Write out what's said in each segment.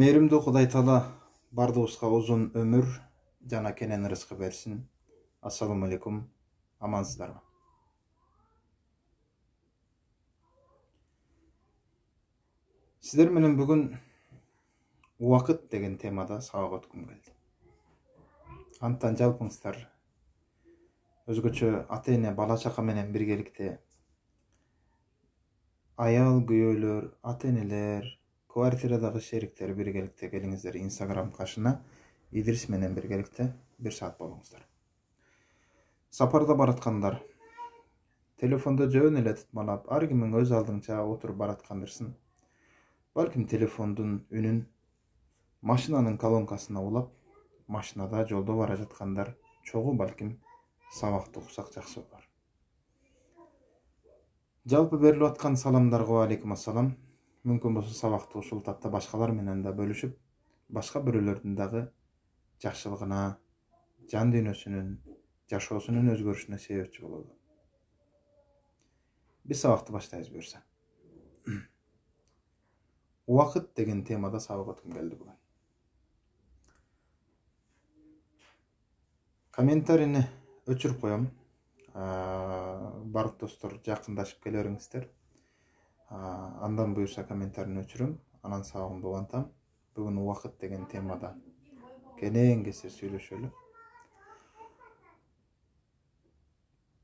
мээримдүү кудай таала баардыгыбызга ұзын өмір жана кенен ырыскы берсин ассалому алейкум амансыздарбы Сіздер менен бүгін уақыт деген темада сабак өткім келді. андыктан жалпыңыздар өзгөчө ата эне бала чака менен биргеликте аял күйөөлөр ата энелер квартирадағы шеріктер біргелікті келіңіздер инстаграм қашына идрис менен біргелікті бір саат болыңыздар сапарда бараткандар телефонды жөн эле тытмалап ар кимиң өз алдыңча отуруп бараткандырсың балким телефондун үнүн машинанын колонкасына улап машинада жолдо бара жаткандар чогуу балким сабакты уксак жакшы болор жалпы берилип аткан саламдарга алейкум ассалам мүмкін болса сабақты ушул тапта башкалар менен да бөлүшүп башка бирөөлөрдүн дагы жакшылыгына жан дүйнөсүнүн жашоосунун өзгөрүшүнө себепчи болот биз сабакты баштайбыз буюрса убакыт деген темада сабак өткүм келди бүгүн комментарийни өчүрүп коем э, барлык достор жакындашып келе бериңиздер андан бұйырса комментарийін өчүрөм анан сабагын улантам бүгүн убакыт деген темада кесе сүйлөшөлү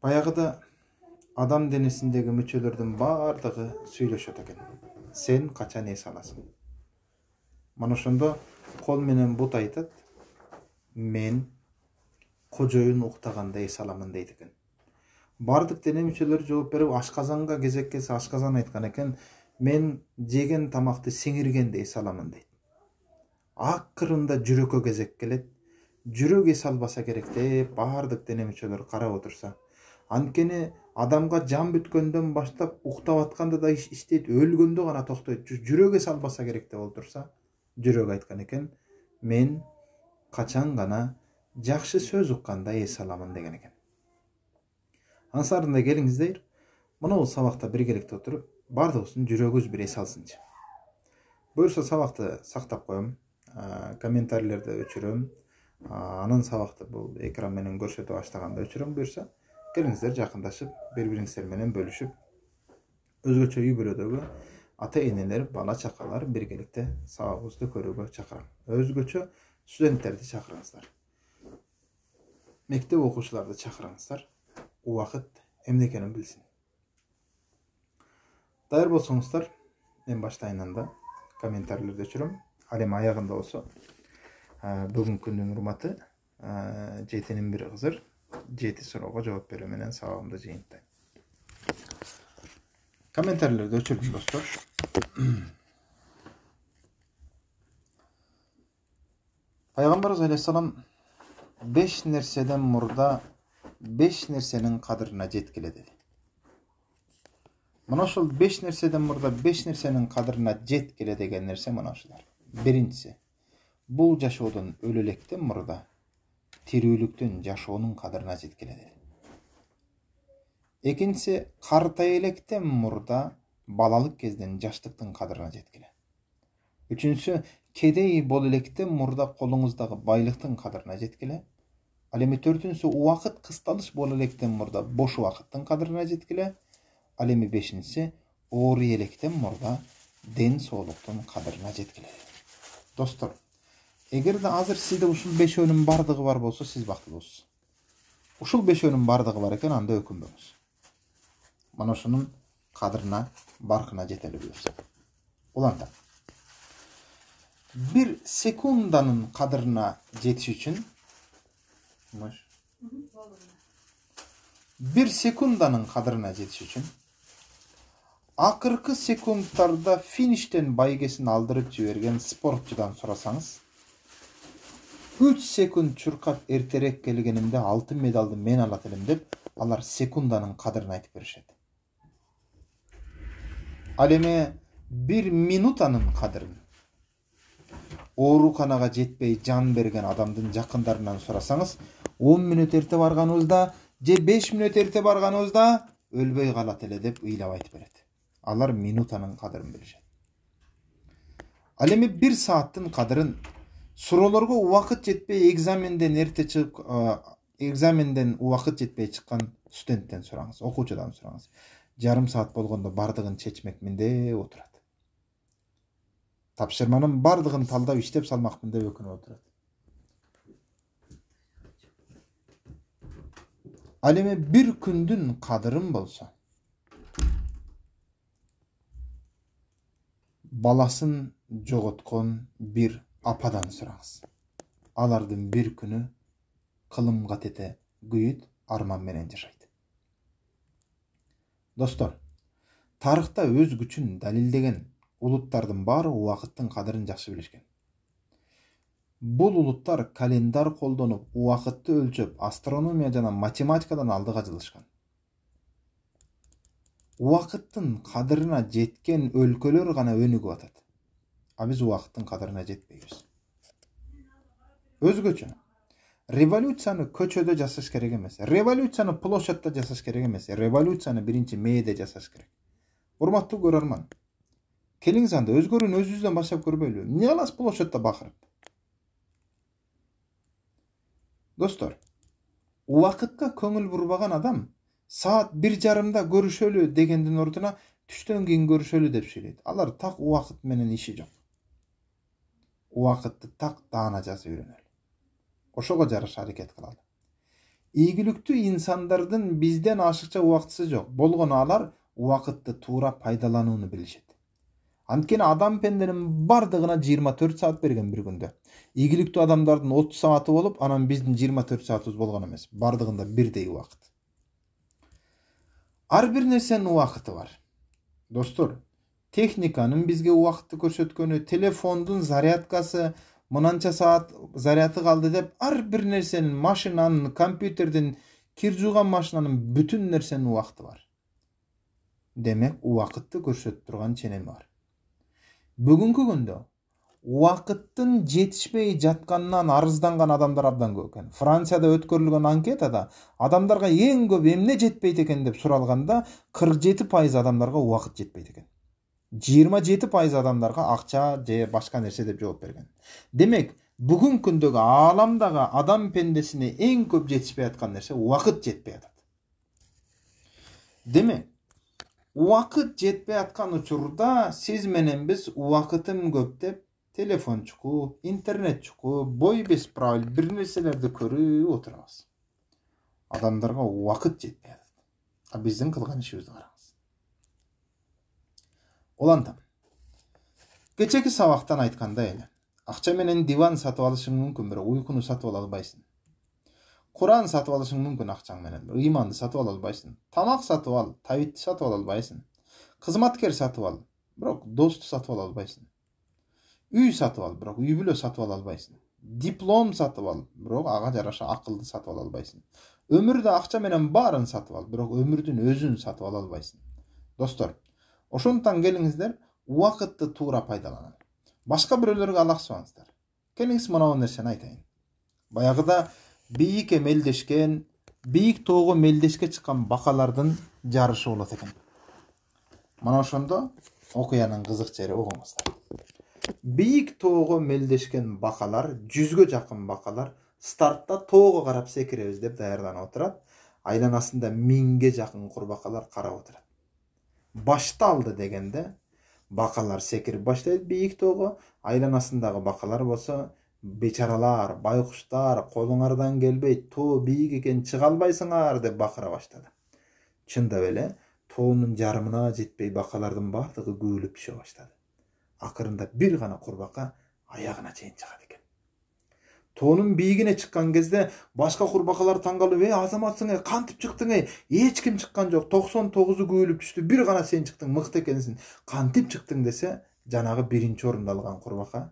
баягыда адам денесиндеги мүчөлөрдүн баардыгы сүйлөшөт экен сен качан эс аласың мына ошондо кол менен бут айтат мен кожоюн уктаганда эс аламын дейт экен баардык дене мүчөлөрү жооп берип ашказанга кезек келсе ашказан айткан экен мен жеген тамакты сиңиргенде эс аламын дейт акырында жүрөккө кезек келет жүрөк эс албаса керек деп баардык дене мүчөлөр карап отурса анткени адамга жан бүткөндөн баштап уктап атканда да иштейт өлгөндө гана токтойт жүрөк эс албаса керек деп отурса жүрөк айткан экен мен качан гана жакшы сөз укканда эс аламын деген экен аңсарында келіңіздер мынау сабақта біргелікте отырып бар дауысын жүрегі өз бере салсыншы бұйырса сабақты сақтап қоямын ә, комментарийлерді өшіремін ә, анан сабақты бұл экран менен көрсөтүп баштаганда өчүрөм бұйырса келіңіздер жақындашып бір бириңиздер менен бөлүшүп өзгөчө үй бүлөдөгү ата энелер бала чакалар биргеликте сабагыбызды көрүүгө чакырам өзгөчө студенттерди чакырыңыздар мектеп окуучуларды чакырыңыздар уақыт эмне экенин билсин даяр болсоңуздар мен баштайынан да комментарийлерди өшіремін ал эми аягында болсо бүгүнкү күндүн урматы жетинин бири кызыр жети суроого жооп берүү менен сабагымды жыйынтайм комментарийлерди өчүрдүм достор пайгамбарыбыз алейхисалам беш нерседен мурда беш нерсенің қадырына жеткіледі деді мына ушул беш нерседен мурда беш нерсенин кадырына жеткиле деген нерсе мына ушулар биринчиси бул жашоодон өлө электен мурда тирүүлүктөн жашоонун кадырына жеткиле деді экинчиси картая электен мурда балалык кезден жаштыктын кадырына жеткиле үчүнчүсү кедей бол электен мурда колуңуздагы байлыктын кадырына жеткиле ал эми төртүнчүсү убакыт кысталыш боло электен мурда бош убакыттын кадырына жеткиле ал эми бешинчиси ооруй электен мурда ден соолуктун кадырына жеткиле достор эгерде азыр сизде ушул бешөөнүн баардыгы бар болсо сиз бактылуусуз ушул бешөөнүн баардыгы бар экен анда өкүнбөңүз мына ушунун кадырына баркына жетели буюрса уланта бир секунданын кадырына жетиш үчүн Mış. Bir sekundanın kadrına yetiş için акыркы секундтарда фиништен байгесин алдырып жиберген спортчудан сурасаңыз үч секунд чуркап эртерээк келгенимде алтын медалды мен алат элем деп алар секунданын кадырын айтып беришет ал эми бир минутанын кадырын ооруканага жетпей жан берген адамдын жакындарынан сурасаңыз он мүнөт эрте барганыбызда же беш мүнөт эрте барганыбызда өлбөй калат эле деп ыйлап айтып берет алар минутанын кадырын билишет ал эми бир сааттын кадырын суроолорго убакыт жетпей экзаменден эрте чыгып экзаменден убакыт жетпей чыккан студенттен сураңыз окуучудан сураңыз жарым саат болгондо баардыгын чечмек мындеп отурат тапшырманың барлығын талдап иштеп салмақпын деп өкініп отурат ал эми бир күндүн болса, болсо баласын жоготкон бір ападан сұраңыз Алардың бір күні кылымга тете күйіт арман менен жашайт достор тарыхта өз күчін дәлелдеген улуттардың бары уақыттың қадірін жақсы білешкен бұл улуттар календар қолданып уақытты өлшеп астрономия жана математикадан алдыға жылышкан уақыттың қадырына жеткен өлкөлөр ғана өнүгүп атат а биз убакыттын кадырына жетпейбиз өзгөчө революцияны көчөдө жасаш керек эмес революцияны площадта жасаш керек эмес революцияны биринчи мээде жасаш керек урматтуу көрөрман келіңіз анда өзгөрүүнү өзүбүздөн баштап көрбөйлүбү эмне кыласыз бул бакырып достор убакытка көңүл бурбаган адам саат бир жарымда көрүшөлү дегендин ордуна түштөн кийин көрүшөлү деп сүйлөйт алар так убакыт менен иши жок убакытты так даана жазып үйрөнөлү ошого жараша аракет кылалы ийгиликтүү инсандардын бизден ашыкча убактысы жок болгону алар убакытты туура пайдаланууну билишет анткени адам пенденин бардыгына 24 төрт саат берген бир күндө ийгиликтүү адамдардын отуз сааты болуп анан биздин 24 төрт саатыбыз болгон эмес бардыгында бирдей убакыт ар бир нерсенин убакыты бар достор техниканын бизге убакытты көрсөткөнү телефондун зарядкасы мынанча саат заряды калды деп ар бир нерсенин машинанын компьютердин кир жууган машинанын бүтүн нерсенин убакыты бар демек убакытты көрсөтүп турган ченеми бар бүгінгі күнді уақыттың жетіспей жатқанынан арызданған адамдар абдан көп екен францияда өткөрүлгөн анкетада адамдарға ең көп эмне жетпейт екен деп сұралғанда 47% жети пайыз адамдарга уақыт жетпейт экен жыйырма жети пайыз адамдарга ақша же башка нерсе деп жооп берген демек бүгін күндөгү ааламдагы адам пендесіне ең көп жетишпей жатқан нерсе уақыт жетпей атат демек Уақыт жетпей жатқан учурда сиз менен биз убакытым көп деп телефон чукуп интернет чукуп бой правил бир нерселерди көрүп отурабыз адамдарга убакыт жетпей атат а биздин кылган ишибизди караңыз улантам кечеки сабактан айткандай эле акча менен диван сатып алышың мүмкүн бирок уйкуну сатып ала албайсың құран сатып алышың мүмкін ақшаңменен иманды сатып ала албайсың тамақ сатып ал табитті сатып ала албайсың қызматкер сатып ал бірақ досты сатып ала албайсың үй сатып ал бірақ үй бүлө сатып ала албайсың диплом сатып ал бирок аға жараша ақылды сатып ала албайсың өмірді акча менен баарын сатып ал бирок өмүрдүн өзүн сатып ала албайсың достор ошондуктан келиңиздер убакытты туура пайдаланып башка бирөөлөргө алаксыбаңыздар келиңиз мына нерсени айтайын баягыда бийикке мелдешкен бийик тоого мелдешке чыккан бакалардын жарышы болот экен мына ошондо окуянын кызык жери угуңуздар бийик тоого мелдешкен бакалар жүзгө жакын бакалар стартта тоого карап секиребиз деп даярданып отурат айланасында миңге жакын курбакалар карап отурат башталды дегенде бакалар секирип баштайт бийик тоого айланасындагы бакалар болсо бечаралар байкуштар колуңардан келбей тоо бийик экен чыга албайсыңар деп бакыра баштады чындап эле тоонун жарымына жетпей бакалардын баардыгы күүлүп түшө баштады акырында бир гана курбака аягына чейин чыгат экен тоонун бийигине чыккан кезде башка курбакалар таң калып эй азаматсың эй кантип чыктың эй эч ким чыккан жок токсон тогузу күүлүп түштү бир гана сен чыктың мыкты экенсиң кантип чыктың десе жанагы биринчи орунду алган курбака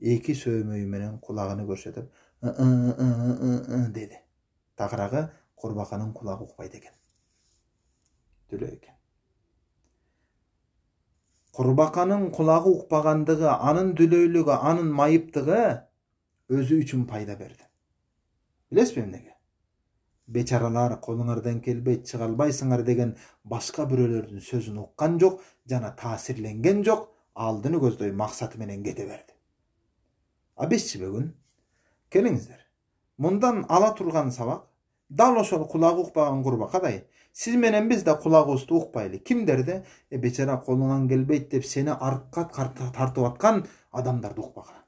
екі менен құлағыны көрсетіп деді тақырағы құрбақаның құлағы ұқпайды екен дүлей екен құрбақаның құлағы ұқпағандығы анын дүлейлігі анын майыптығы өзі үшін пайда берді білесіз бе бечаралар қолыңардан келбейт шыға албайсыңар деген басқа біреулердің сөзін оққан жоқ жана таасирленген жоқ алдыны көздөй мақсаты менен кете берді бешчи бүгүн келиңиздер мындан ала турган сабак дал ошол кулагы укпаган курбакадай сиз менен биз да кулагыбызды укпайлы кимдерди бечара колуңан келбейт деп сени артка тартып аткан адамдарды укпагыла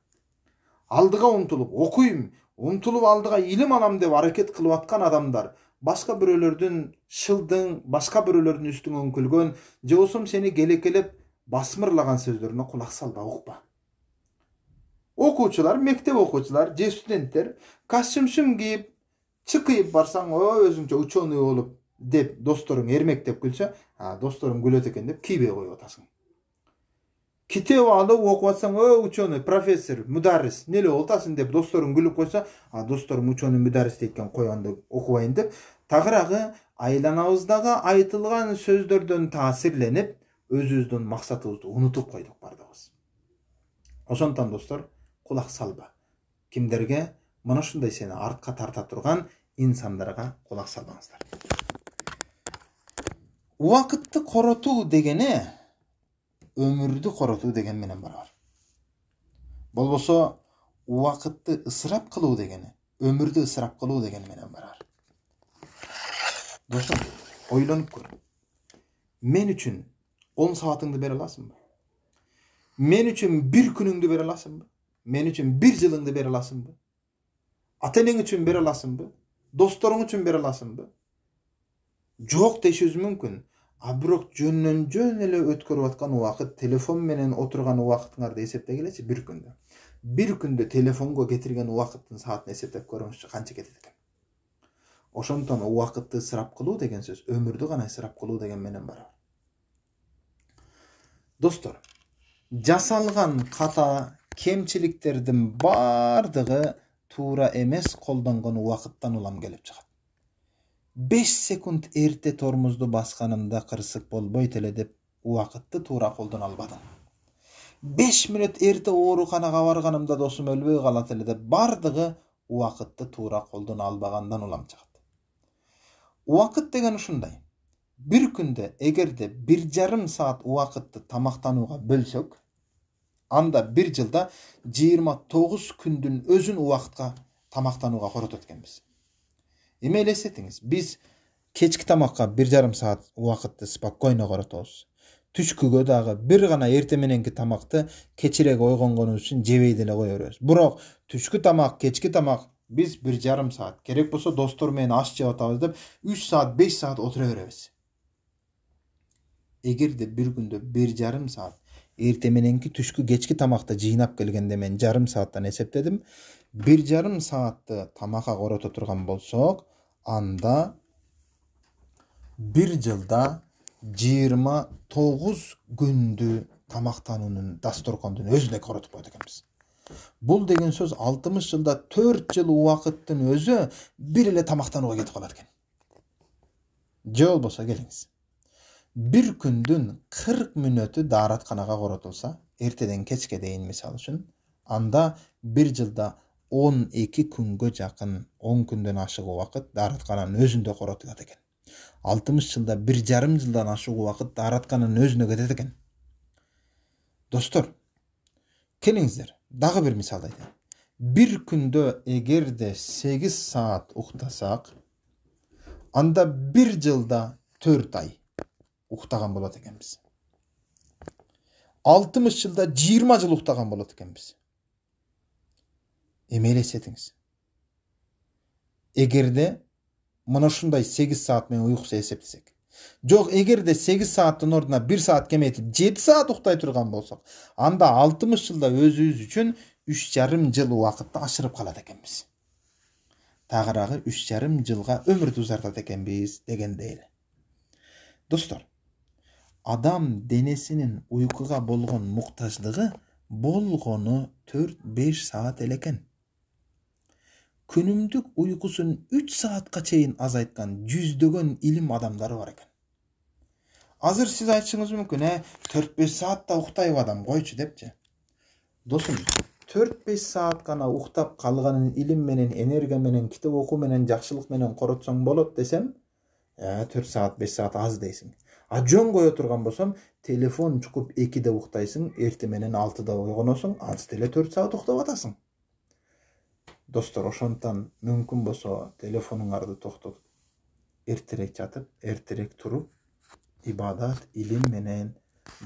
алдыга умтулуп окуйм умтулуп алдыга илим алам деп аракет кылып аткан адамдар башка бирөөлөрдүн шылдың башка бирөөлөрдүн үстүңө өңкөлгөн же болбосо сени келекелеп басмырлаган сөздөрүнө кулак сал укпа окуучулар мектеп окуучулар же студенттер костюмсум кийип чыкыйып барсаң ой өзүңчө ученый болуп деп досторуң эрмектеп күлсө досторуң күлөт экен деп кийбей коюп атасың китеп алып окуп атсаң ой ученый профессор мударис неле болуп атасың деп досторуң күлүп койсо а досторум ученый мударис дейт экен кой анда окубайын деп тагыраагы айланабыздагы айтылган сөздөрдөн таасирленип өзүбүздүн максатыбызды унутуп койдук бардыгыбыз ошондуктан достор құлақ салба кімдерге мына шындай сені артқа тарта тұрған инсандарға құлақ салмаңыздар уақытты құрыту дегені өмірді деген дегенменен барабар бұл болса уақытты ысырап қылу дегені өмірді ысырап қылу дегенменен барар достым ойланып көр мен үшін он сағатыңды бере аласың ба мен үшін бір күніңді бере аласың ба мен үчүн бир жылыңды бере аласыңбы ата энең үчүн бере аласыңбы досторуң үчүн бере аласыңбы жок дешибиз мүмкүн а бирок жөндөн жөн эле өткөрүп аткан убакыт телефон менен отурган убакытыңарды эсептегилечи бир күндө бир күндө телефонго кетирген убакыттын саатын эсептеп көрүңүзчү канча кетет экен ошондуктан убакытты ысырап кылуу деген сөз өмүрдү гана ысырап кылуу деген менен барабар достор жасалган ката кемчиликтердин бардығы туура эмес колдонгон убакыттан улам келип чыгат беш секунд эрте тормозду басканымда кырсык болбой эле деп убакытты туура колдоно албадым беш мүнөт эрте ооруканага барганымда досум өлбөй калат эле деп бардыгы убакытты туура колдоно албагандан улам чыгат убакыт деген ушундай бир күндө эгерде бир жарым саат убакытты тамактанууга бөлсөк анда бир жылда жыйырма тогуз күндүн өзүн убакытка тамактанууга коротот экенбиз эми элестетиңиз биз кечки тамакка бир жарым саат убакытты спокойно коротобуз түшкүгө дагы бир гана эрте мененки тамакты кечирээк ойгонгонубуз үчүн жебей деле кое беребиз бирок түшкү тамак кечки тамак биз бир жарым саат керек болсо достор менен аш жеп атабыз деп үч саат беш саат отура беребиз эгерде бир күндө бир жарым саат мененки түшкү кечки тамакты жыйнап келгенде мен жарым сааттан эсептедим бир жарым саатты тамакка корото турган болсок анда бир жылда жыйырма тогуз күндү тамактануунун дасторкондун өзүнө коротуп коет экенбиз бул деген сөз алтымыш жылда төрт жыл убакыттын өзү бир эле тамактанууга кетип калат экен же болбосо келиңиз Бір күннің 40 мүнөті даратқанаға қорытılса, ертеден кешке дейін мисалы үшін, анда 1 жылда 12 күнгө жақын, 10 күнден ашық уақыт дарытқананың өзінде қорытылады екен. 60 жылда 1,5 жылдан ашу уақыт дарытқананың өзіне кетеді екен. Достар, келіңіздер, дағы бір мысал айтайын. Бір күндә егер 8 сағат ұқтасақ, анда 1 жылда 4 ай уктаган болот экенбиз алтымыш жылда жыйырма жыл уктаган болот экенбиз эми элестетиңиз эгерде мына ушундай сегиз саат менен уйкусу эсептесек жок эгерде сегиз сааттын ордуна бир саат кемейтип жети саат уктай турган болсок анда алтымыш жылда өзүбүз үчүн үч жарым жыл убакытты ашырып калат экенбиз тагыраагы үч жарым жылга өмүрдү узартат экенбиз дегендей эле достор адам денесінің ұйқыға болған мұқтаждығы болғаны 4-5 саат әлекен. Күнімдік ұйқысын 3 саатқа чейін азайтқан жүздеген ілім адамдары бар екен. Азыр сіз айтшыңыз мүмкін, ә, 4-5 саатта ұқтайып адам қойшы деп Досым, 4-5 саат қана ұқтап қалғанын ілім менен, энергия менен, кітап оқу менен, жақсылық менен қорытсаң болот десем, 4 «Ә, саат, 5 саат аз дейсің жөн кое турган болсом телефон чукуп экиде уктайсың эрте менен алтыда ойгоносуң азыр деле төрт саат уктап атасың достор ошондуктан мүмкүн болсо телефонуңарды токтотуп эртерээк жатып эртерээк туруп ибадат илим менен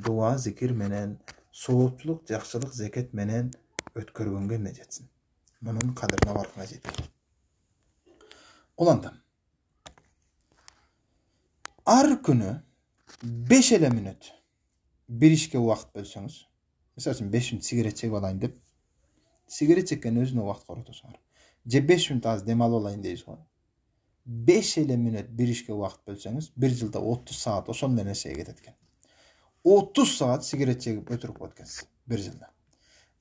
дуа зикир менен соопчулук жакшылык зекет менен өткөргөнгө эмне жетсин мунун кадырына баргыңа жетели улантам ар күнү беш эле мүнөт бир ишке убакыт бөлсөңүз мисалы үчүн беш мүнөт сигарет чегип алайын деп сигарет чеккен өзүнө убакыт коротосуңар же беш мүнөт аз дем алып алайын дейбиз го беш эле мүнөт бир ишке убакыт бөлсөңүз бир жылда отуз саат ошондой нерсеге кетет экен отуз саат сигарет чегип өтүрүп коет экенсиз бир жылда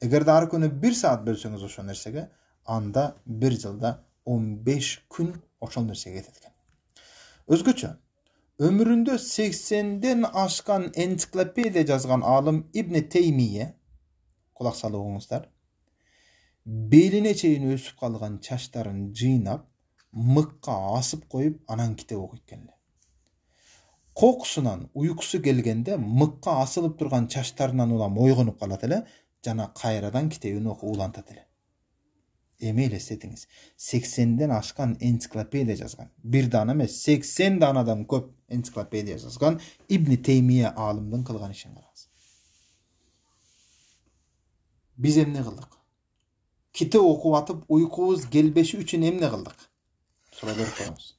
эгерде ар күнү бир саат бөлсөңүз ошол нерсеге анда бир жылда он беш күн ошол нерсеге кетет экен өзгөчө өмірінде 80-ден ашқан энциклопедия жазған алым ибн Теймие, құлақ салып беліне өсіп қалған шаштарын жинап мыққа асып қойып анан кітеп оқиды екен қоқысынан ұйқысы келгенде мыққа асылып тұрған чаштарынан улам ойғонып қалады эле жана кайрадан китебин окуп улантат emeğiyle istediniz. 80'den aşkın ensiklopediya yazgan. Bir dana emas, 80 danadan köp ensiklopediya yazgan İbn Teymiye alimden kılgan işin qaragыз. Biz emne kıldık. Kite oku atıp uykubuz gelbeşi üçün emne kıldık. Sıra görüp qoyuңuz.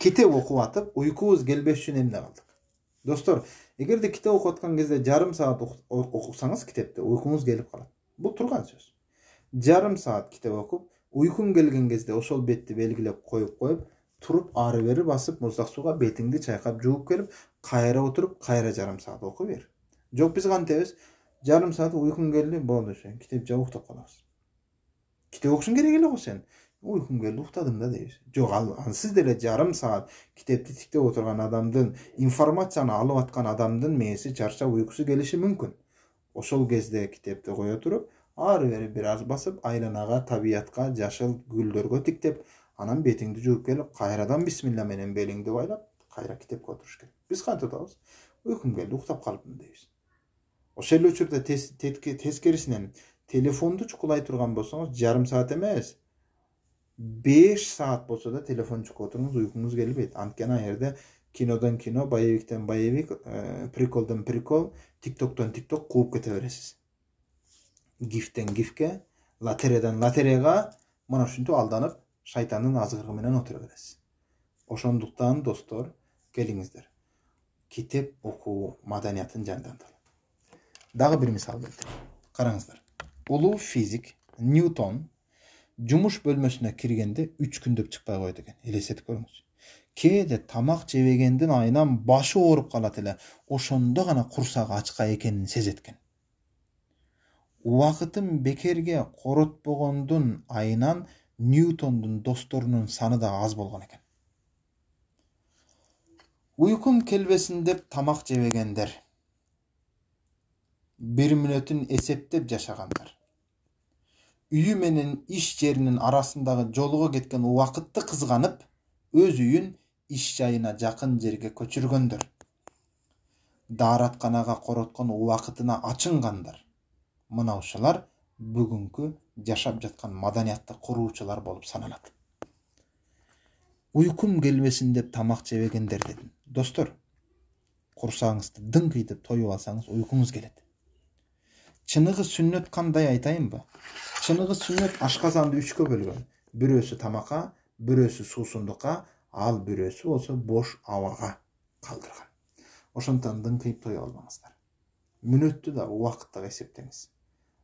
Kite okup atıp uykubuz gelbeşi üçün emne kıldık. Dostlar, eğer de kitap okuyotgan кезде жарым saat okusanız kitapta uykunuz gelip kalat. Bu turgan söz. Yarım saat kitap okup уйкуң келген кезде ошол бетти белгилеп коюп коюп туруп ары бери басып муздак сууга бетиңди чайкап жууп келип кайра отуруп кайра жарым саат окуй бер жок биз кантебиз жарым саат уйкуң келди болду сен китеп жаап уктап калабыз китеп окушуң керек эле го сен уйкум келди уктадым да дейбиз жок ал ансыз деле жарым саат китепти тиктеп отурган адамдын информацияны алып аткан адамдын мээси чарчап уйкусу келиши мүмкүн ошол кезде китепти кое туруп ары бери бир аз басып айланага табиятка жашыл гүлдөргө тиктеп анан бетиңди жууп келип кайрадан бисмилла менен белиңди байлап кайра китепке отуруш керек биз кантип атабыз уйкум келди уктап калыпмын дейбиз ошол эле учурда тескерисинен телефонду чукулай турган болсоңуз жарым саат эмес беш саат болсо да телефон чукуп отуруңуз уйкуңуз келбейт анткени ал жерде кинодон кино боевиктен боевик приколдон прикол тик токтон тик ток кууп кете бересиз гифтен гифке лотереядан лотереяга мына ушинтип алданып шайтандын азгыргы менен отура бересиз ошондуктан достор келиңиздер китеп окуу маданиятын жандандыр дагы бир мисал келтирем караңыздар улуу физик ньютон жумуш бөлмөсүнө киргенде үч күндөп чыкпай коет экен элестетип көрүңүз кээде тамак жебегендин айынан башы ооруп калат эле ошондо гана курсагы ачка экенин сезет экен убакытын бекерге коротпогондун айынан ньютондун досторунун саны да аз болгон экен уйкум келбесин деп тамак жебегендер бир мүнөтүн эсептеп жашагандар үйү менен иш жеринин арасындагы жолго кеткен убакытты кызганып өз үйүн иш жайына жакын жерге көчүргөндөр дааратканага короткон убакытына ачынгандар мынаушылар бүгінгі жашап жатқан маданиятты құрушылар болып саналады ұйқым келмесін деп тамақ жебегендер дедім достар құрсағыңызды дың етіп тойып алсаңыз ұйқыңыз келеді шынығы сүннет қандай айтайын ба шынығы сүннет ашқазанды үшке бөлген біреусі тамаққа біреусі сусындыққа ал біреусі осы бош ауаға қалдырған ошондуктан дыңқиып тойып албаңыздар мүнөттү да уақытты да эсептеңиз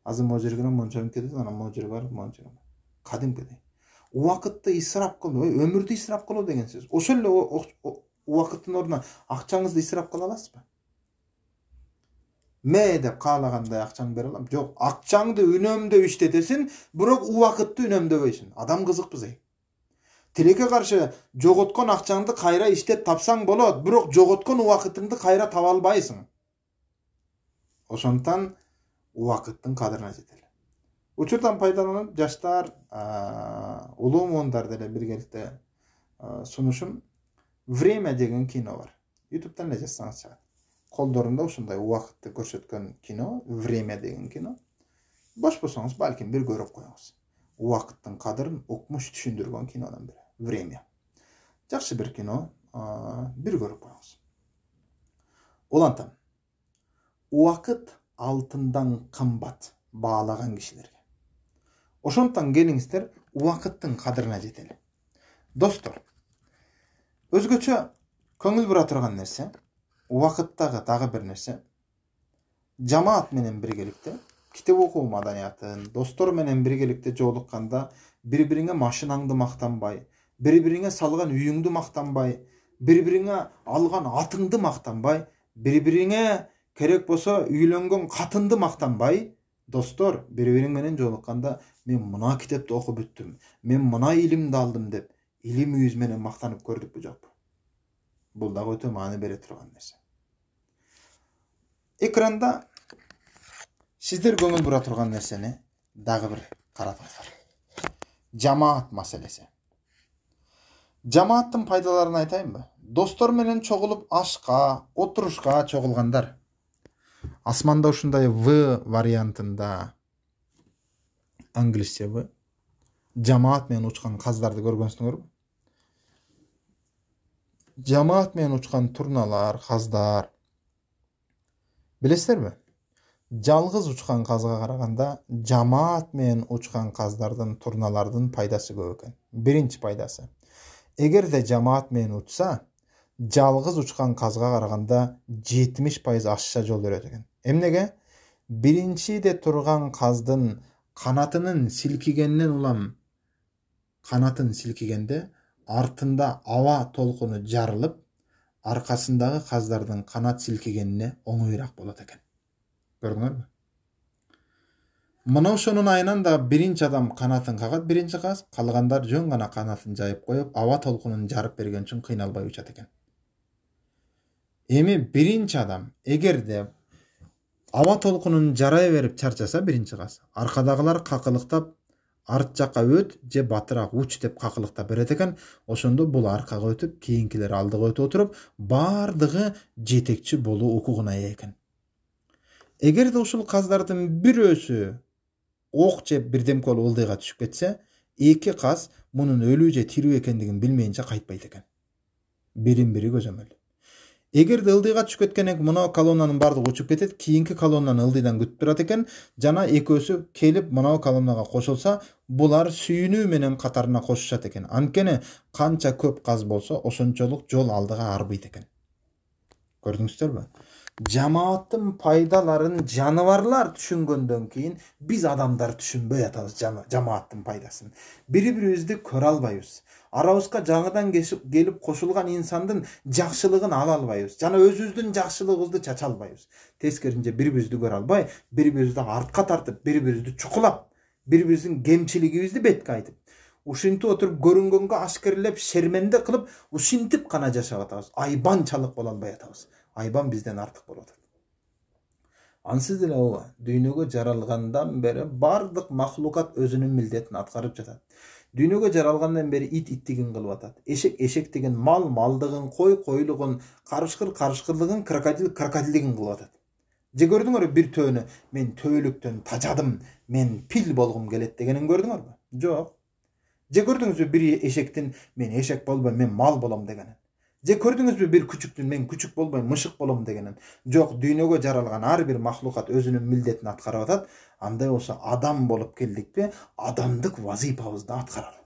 азыр мына моншам кетеді ана мына жер барып мына жер кадимкидей убакытты ысырап кылуу өмірді ысырап кылуу деген сөз ошол эле убакыттын ордуна акчаңызды қыла кыла аласызбы мэ деп қалағандай акчаңды бере алам жоқ ақшаңды үнөмдөп иштетесиң бирок убакытты үнөмдөбөйсүң адам кызыкпыз эй тилекке каршы жоготкон акчаңды кайра иштеп тапсаң болот бирок жоготкон убакытыңды кайра таба албайсың ошондуктан убакыттын кадырына жетели учурдан пайдаланып жаштар улуу муундар деле биргеликте сунушум время деген кино бар ютубтан эле жазсаңыз чыгат колдорунда ушундай убакытты көрсөткөн кино время деген кино бош болсоңуз балким бир көрүп коюңуз убакыттын кадырын укмуш түшүндүргөн кинонун бири время жакшы бир кино бир көрүп коюңуз улантам убакыт алтындан қымбат бағалаған кишилерге ошондуктан келиңиздер убакыттын кадырына жетели достор өзгөчө көңүл бура турган нерсе убакыттагы дагы бир нерсе жамаат менен биргеликте китеп окуу маданиятын достор менен биргеликте жолукканда бири бириңе машинаңды мактанбай бири бириңе салган үйүңдү мактанбай бири бириңе алган атыңды мактанбай бири бириңе керек болса үйленген қатынды мақтанбай достор бири менен жолукканда мен мына китепти окуп бүттүм мен мына илимди алдым деп илим үйүбүз менен мактанып көрдүкпү жокпу бул дагы өтө маани бере турган нерсе экранда сиздер көңүл бура турган нерсени дагы бир каратыңыздар жамаат маселеси жамааттын пайдаларын айтайынбы достор менен чогулуп ашка отурушка чогулгандар асманда ушундай в вариантында англисче в жамаат менен учкан каздарды көргөнсүңөрбү жамаат менен учкан турналар каздар билесиздерби жалгыз учкан казга караганда жамаат менен учкан каздардын турналардын пайдасы көп экен биринчи пайдасы эгерде жамаат менен учса жалгыз учкан казга караганда жетимиш пайыз жол берет экен эмнеге де турган каздын канатынын силкигенинен улам канатын силкигенде артында аба толкуну жарылып аркасындагы каздардын канат силкигенине оңоюраак болот экен көрдүңөрбү мына ошонун айынан да биринчи адам канатын кагат биринчи каз калгандар жөн гана канатын жайып коюп аба толкунун жарып берген үчүн кыйналбай учат экен эми биринчи адам эгерде аба толкунун жарай берип чарчаса биринчи каз аркадагылар какылыктап арт жака өт же батыраак уч деп какылыктап берет экен ошондо бул аркага өтүп кийинкилер алдыга өтүп отуруп баардыгы жетекчи болуу укугуна ээ экен эгерде ушул каздардын бирөөсү ок же бирдемке болуп ылдыйга түшүп кетсе эки каз мунун өлүү же тирүү экендигин билмейинче кайтпайт экен бирин бири көзөмөл эгерде ылдыйга түшүп кеткен кийин мынау колоннанын баардыгы учуп кетет кийинки колоннаны ылдыйдан күтүп турат экен жана экөөсү келип мынау колоннага кошулса булар сүйүнүү менен катарына кошушат экен анткени канча көп каз болсо ошончолук жол алдыга арбыйт экен көрдүңүздөрбү жамааттын пайдаларын жаныбарлар түшүнгөндөн кийин биз адамдар түшүнбөй атабыз жамааттын пайдасын бири бирибизди көрө албайбыз арабызга жаңыдан келип кошулган инсандын жакшылыгын ала албайбыз жана өзүбүздүн жакшылыгыбызды чача албайбыз тескерисинче бири бирибизди көрө албай бири бирибизди артка тартып бири бирибизди чукулап бири бирибиздин кемчилигибизди бетке айтып ушинтип отуруп көрүнгөнгө ашкерелеп шерменде кылып ушинтип гана жашап атабыз айбанчалык боло албай атабыз айбан бизден артык болуп атат ансыз деле ооба дүйнөгө жаралгандан бери баардык махлукат өзүнүн милдетин аткарып жатат дүйнөгө жаралгандан бери ит иттигин кылып атат эшек эшектигин мал малдыгын кой койлугун карышкыр карышкырлыгын крокодил крокодилдигин кылып атат же көрдүңөрбү бир төөнү мен төөлүктөн тажадым мен пил болгум келет дегенин көрдүңөрбү жок же көрдүңүзбү бир эшектин мен эшек болбойм мен мал болом дегенин же көрдүңүзбү бир күчүктүн мен күчүк болмай, мышык болом дегенин жок дүйнөгө жаралган ар бир махлукат өзүнүн милдетин аткарып атат андай болсо адам болуп келдикпи адамдық вазыйпабызды аткаралы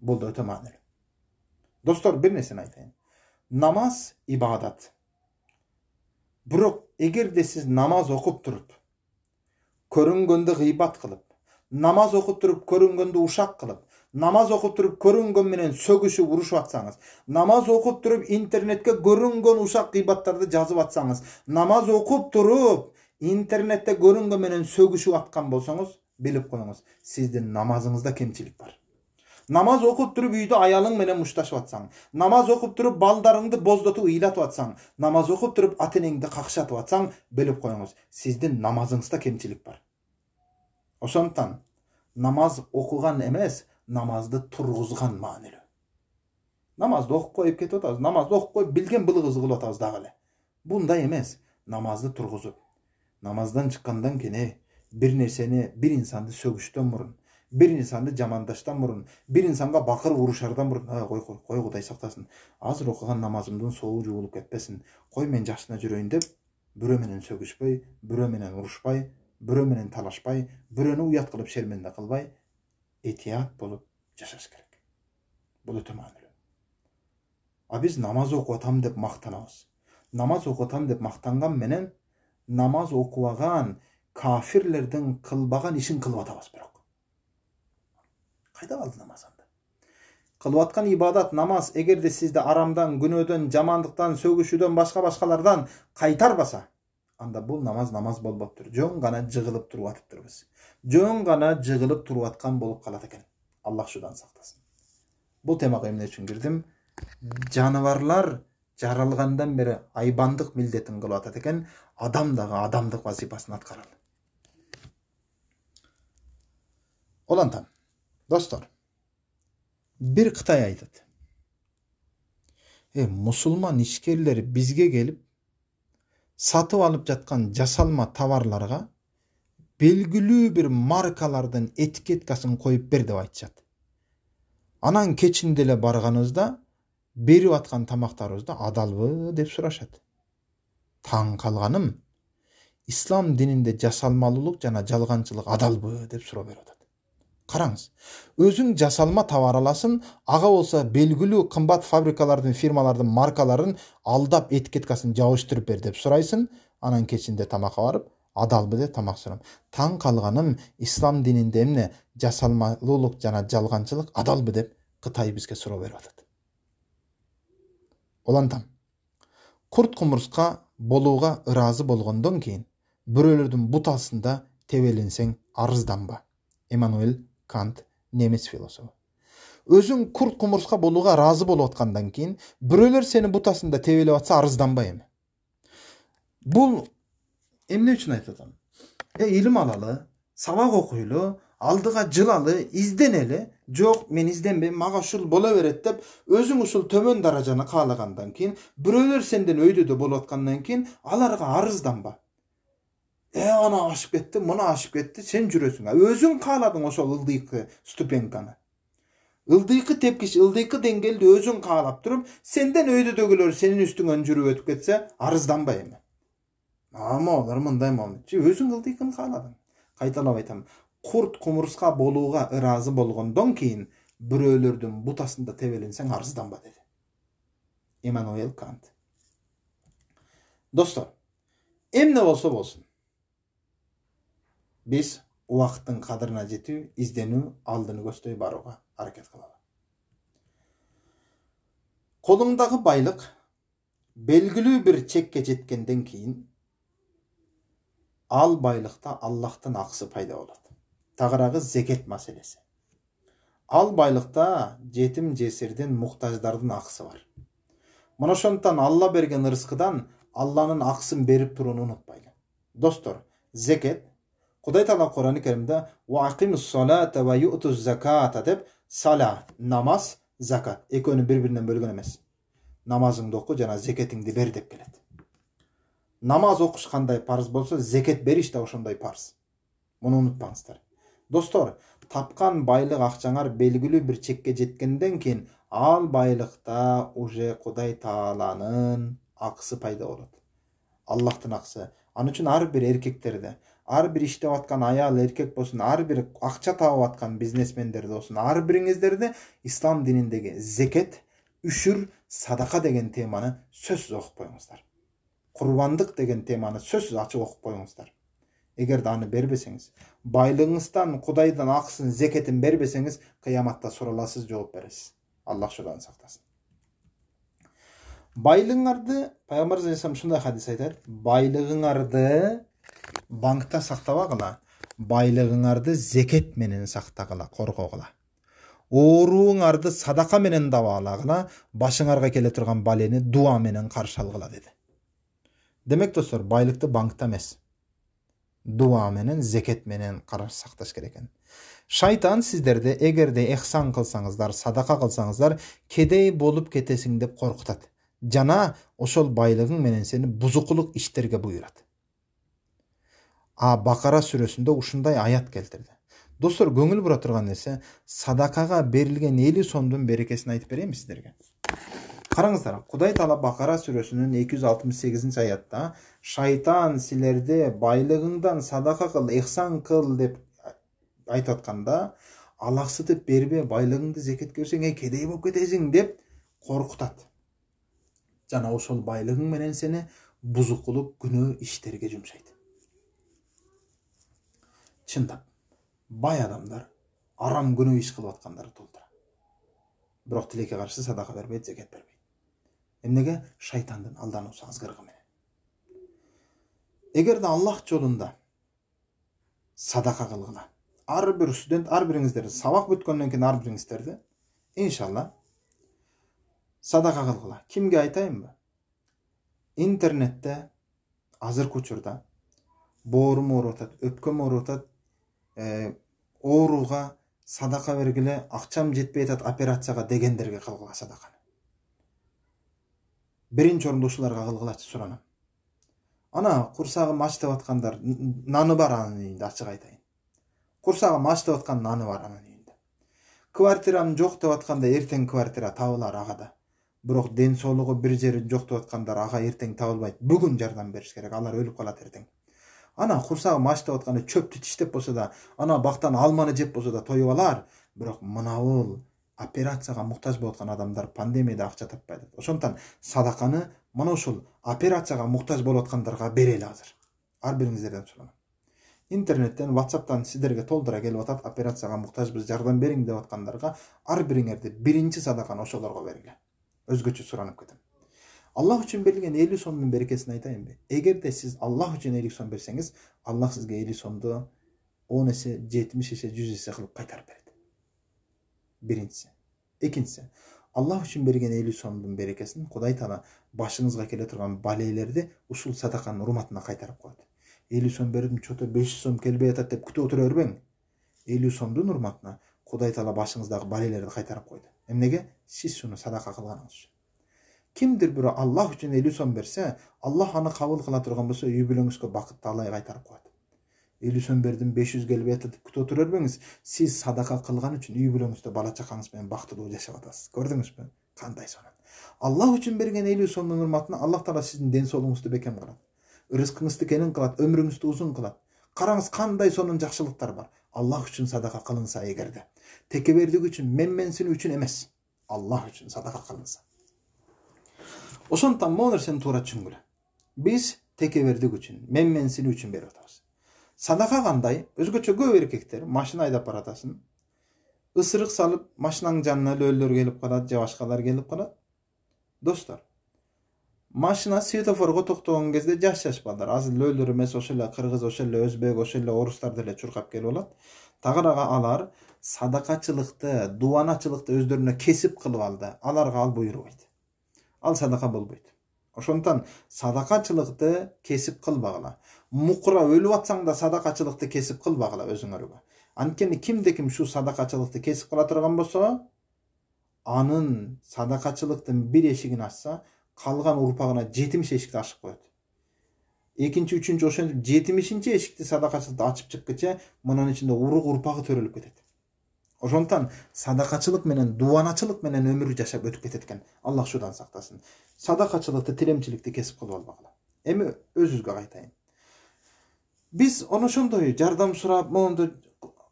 бул да өтө маанилүү достор бир нерсени айтайын намаз ибадат бирок эгерде сиз намаз оқып тұрып, көрүнгөндү гыйбат кылып намаз окуп туруп көрүнгөндү ушак кылып намаз оқып тұрып көрінгенменен сөгүшүп ұрышып жатсаңыз намаз оқып тұрып интернетке көрінген ұсақ ғибаттарды жазып жатсаңыз намаз оқып тұрып интернетте менен сөгішіп жатқан болсаңыз біліп қойыңыз сіздің намазыңызда кемшілік бар намаз оқып тұрып үйді аялың менен мушташып жатсаң намаз оқып тұрып балдарыңды боздотуп ыйлатып жатсаң намаз оқып тұрып ата энеңди какшатып жатсаң біліп қойыңыз сіздің намазыңызда кемшілік бар ошондуктан намаз окуган эмес намазды тұрғызған маанилүү намазды оқып қойып кетип атабыз намазды окуп коюп билген былыгыбызды кылып атабыз дагы эле бұндай емес намазды тургузуп намаздан чыккандан кийин бир нәрсені бір инсанды сөгүштөн мурун бір инсанды жамандаштан мурун бир инсанга бакырып бұрын мурун қой кой қой кудай сактасын азыр окуган намазымдын солы жуулуп кетпесин кой мен жакшына жүрейін деп бирөө менен сөгүшпөй бирөө менен урушпай бирөө менен талашпай бирөөнү ұят қылып шерменде кылбай итият болып жашаш керек бұл өте маңілі А біз намаз оқуатам атамын деп мақтанамыз намаз оқып деп мақтанған менен намаз оқуаған кафирлердің қылбаған ішін қылып атамыз бірақ қайда қалды намаз анда қылып ибадат намаз егер де сізді арамдан күнөден жамандықтан сөгішуден басқа басқалардан қайтарбаса анда бул намаз намаз болбоптур жөн гана жыгылып туруп атыптырбыз жөн гана жыгылып туруп аткан болуп калат экен аллах шудан сактасын бул темага эмне үчүн кирдим жаныбарлар жаралгандан бери айбандык милдетин кылып атат экен адам дагы адамдык вазифасын аткарат улантам достор бир кытай айтат э мусулман ишкерлер бизге келип сатып алып жатқан жасалма товарларға белгілі бір маркалардын этикеткасын қойып бер деп айтышат анан кечинде эле барганыбызда берип аткан тамактарыбызда адалбы деп сурашат таң калганым ислам дининде жасалмалуулук жана жалганчылык адалбы деп суроо берип атат қараңыз өзің жасалма аласың аға болса белгілі қымбат фабрикалардың фирмалардың маркаларын алдап этикеткасын жауыштырып бер деп сұрайсың анан кечинде тамакка барып адалбы деп тамак сурам таң калганым ислам дининде эмне жасалмалуулук жана жалганчылык адалбы деп кытай бизге суроо берип атат улантам курт кумурска болууга ыраазы болгондон кийин бирөөлөрдүн бут астында тебеленсең арызданба эммануэль кант неміс философы өзің күрт құмырсқа болуға разы болып жатқандан кейін біреулер сені бұтасында тебелеп жатса арызданба эми бұл эмне үчүн айтып атам илим алалы сабак окуйлу алдыға жылалы изденели жоқ мен изденбейм мага ушул боло берет деп өзүң ушул төмөн даражаны каалагандан кийин бирөөлөр сенден өйдөдө болуп аткандан кийин аларга арызданба е ана ашып кетті мына ашып кетті сен жүресің өзің қаладың ошол ылдыйкы ступеньканы ылдыйкы тепкіш ылдыйкы деңгээлди өзүң каалап туруп сенден өйдөдөгүлөр сенин үстүңөн жүрүп өтүп кетсе арызданбай эми мама алар мындай момент же өзүң ылдыйкыны кааладың кайталап айтам курт кумурска болууга ыраазы болгондон кийин бирөөлөрдүн бутасында тебеленсең арызданба деди эммануэль кант достор эмне болсо болсун биз уақыттың кадырына жету іздену алдыны көздөй баруға аракет кылалы қолыңдағы байлық белгілі бір чекке жеткенден кейін ал байлықта аллахтын ақысы пайда болады. Тағырағы зекет мәселесі ал байлықта жетім жесирдин мұқтаждардың ақысы бар мына ошондуктан алла берген ырыскыдан алланын акысын берип турууну унутпайлы достор зекет Құдай тағала Құран кәрімде деп сала намаз закат екеуін бір бірінен бөлген емес намазыңды оқы жана зекетіңді бер деп келеді намаз оқыш қандай парыз болса зекет беріш да ошондой парыз мұны ұмытпаңыздар достор тапқан байлық ақшаңар белгілі бір чекке жеткенден кейін ал байлықта уже құдай тағаланың ақысы пайда болады аллахтың ақысы аны үшін әрбір еркектерде ар бир иштеп аткан аял эркек болсун ар бир акча таап аткан бизнесмендер болсун ар бириңиздерде ислам дининдеги зекет үшүр садака деген теманы сөзсүз окуп коюңуздар курбандык деген теманы сөзсүз ачып окуп коюңуздар эгерде аны бербесеңиз байлыгыңыздан кудайдын акысын зекетин бербесеңиз кыяматта сураласыз жооп бересиз аллах шудан сактасын байлыгыңарды пайгамбарыбыз алейхисалам хадис айтат байлыгыңарды банкта сактабагыла байлыгыңарды зекет менен сактагыла коргогула ооруңарды садака менен дабаалагыла башыңарга келе турган балени дуа менен каршы алгыла деди демек достор байлыкты банкта эмес дуа менен зекет менен сакташ керек экен шайтан сиздерди эгерде эхсан кылсаңыздар садака кылсаңыздар кедей болуп кетесиң деп коркутат жана ошол байлыгың менен сени бузукулук иштерге буйрат а бақара сүресінде ушундай аят келтірді достор көңіл бура турган нәрсе садақаға берілген элүү сомдун берекесін айтып берейинби сіздерге қараңыздар құдай таала бақара сүресінің эки жүз алтымыш сегизинчи аятта шайтан силерди байлығыңдан садақа қыл ихсан қыл деп айтып атканда алаксытып бербе байлығыңды зекетке берсең эй кедей болуп кетесиң деп қорқытады жана ошол байлыгың менен сени бузук кылып күнөө иштерге жумшайт шындап бай адамдар арам күнөө иш кылып аткандарды толтура бирок тилекке каршы садака бербейт зекет бербейт эмнеге шайтандын алдануусу азгырыгы менен эгерде аллах жолунда садака кылгыла ар бир студент ар бириңиздер сабак бүткөндөн кийин ар бириңиздерди иншалла садака кылгыла кимге айтайынбы интернетте азыркы учурда боорум ооруп атат өпкөм ооруп атат Э, ооруга садака бергиле акчам жетпей атат операцияга дегендерге кылгыла садаканы биринчи орунда ушуларга кылгылачы суранам ана курсагым ач деп аткандар наны бар анын үйүндө ачык айтайын курсагым ач деп аткан наны бар анын үйүндө квартирам жок деп атканда эртең квартира табылар ага да бирок ден соолугу бир жери жок деп аткандар ага эртең табылбайт бүгүн жардам бериш керек алар өлүп калат эртең ана курсагым ач деп атканда чөптү тиштеп болсо да ана бактан алманы жеп болсо да тоюп алар бирок мынабул операцияга муктаж болуп аткан адамдар пандемияда акча таппай атат ошондуктан садаканы мына ушул операцияга муктаж болуп аткандарга берели азыр ар бириңиздерден суранам интернеттен ватсаптан сиздерге толтура келип атат операцияга муктажбыз жардам бериң деп аткандарга ар бириңерди биринчи садаканы ошолорго бергиле өзгөчө суранып кетем берілген елу сомның берекесін айтайын barakasini егер де сіз аллах үшін елу сом берсеңіз аллах сізге елу сомды он есе жетимиш есе жүз есе қылып қайтарып береді біріншісі екіншісі аллах үшін берген элүү сомдун берекесин кудай таала башыңызга келе турган балелерди ушул садаканын урматына кайтарып коет элүү сом бердим че то беш жүз сом келбей жатады деп күтүп отура бербең элүү сомдун урматына кудай таала башыңыздагы балелерди кайтарып койду эмнеге сиз соны садака кылганыңыз үчүн кимдир бирөө аллах үчүн сом берсе аллах аны кабыл кыла турган болсо үй бүлөңүзгө бакытты алай кайтарып коет сом бердим беш жүз келип деп күтүп отура бербеңиз сиз садака кылган үчүн үй бүлөңүздө бала чакаңыз менен бактылуу жашап атасыз көрдүңүзбү кандай сонун аллах үчүн берген элүү сомдун урматына аллах таала сиздин ден соолугуңузду бекем кылат ырыскыңызды кенен кылат өмүрүңүздү узун кылат караңыз кандай сонун жакшылыктар бар аллах үчүн садака кылынса эгерде текебердик үчүн менменсинүү үчүн эмес аллах үчүн садака кылынса ошондуктан монер нерсени туура түшүнгүлө биз текебердик үчүн менменсилүү үчүн берип атабыз садака кандай өзгөчө көп эркектер машина айдап баратасың ысырык салып машинаңдын жанына лөөлдөр келип калат же башкалар келип калат достор машина светофорго токтогон кезде жаш жаш балдар азыр лөөлдөр эмес ошол эле кыргыз ошол эле өзбек ошол эле орустар деле чуркап келип алат тагы алар садакачылыкты дубаначылыкты өздөрүнө кесип кылып алды аларга ал буйрубайт ал садақа болбойт ошондуктан садакачылыкты кесип кылбагыла мукура өлүп атсаң да садакачылыкты кесип кылбагыла өзүңөргө анткени кимде ким ушул садакачылыкты кесип кыла турган болсо анын садакачылыктын бир эшигин ачса калган урпагына жетимиш эшикти ачып коет экинчи үчүнчү ошентип жетимишинчи эшикти садакачылыкты ачып чыккыча мынын ичинде урук урпагы төрөлүп кетет ошондуктан садакачылык менен дубаначылык менен өмүр жашап өтүп кетет экен аллах ушудан сактасын садакачылыкты тилемчиликти кесип кылып албагыла эми өзүбүзгө кайтайын биз он ошондой жардам сурап моунду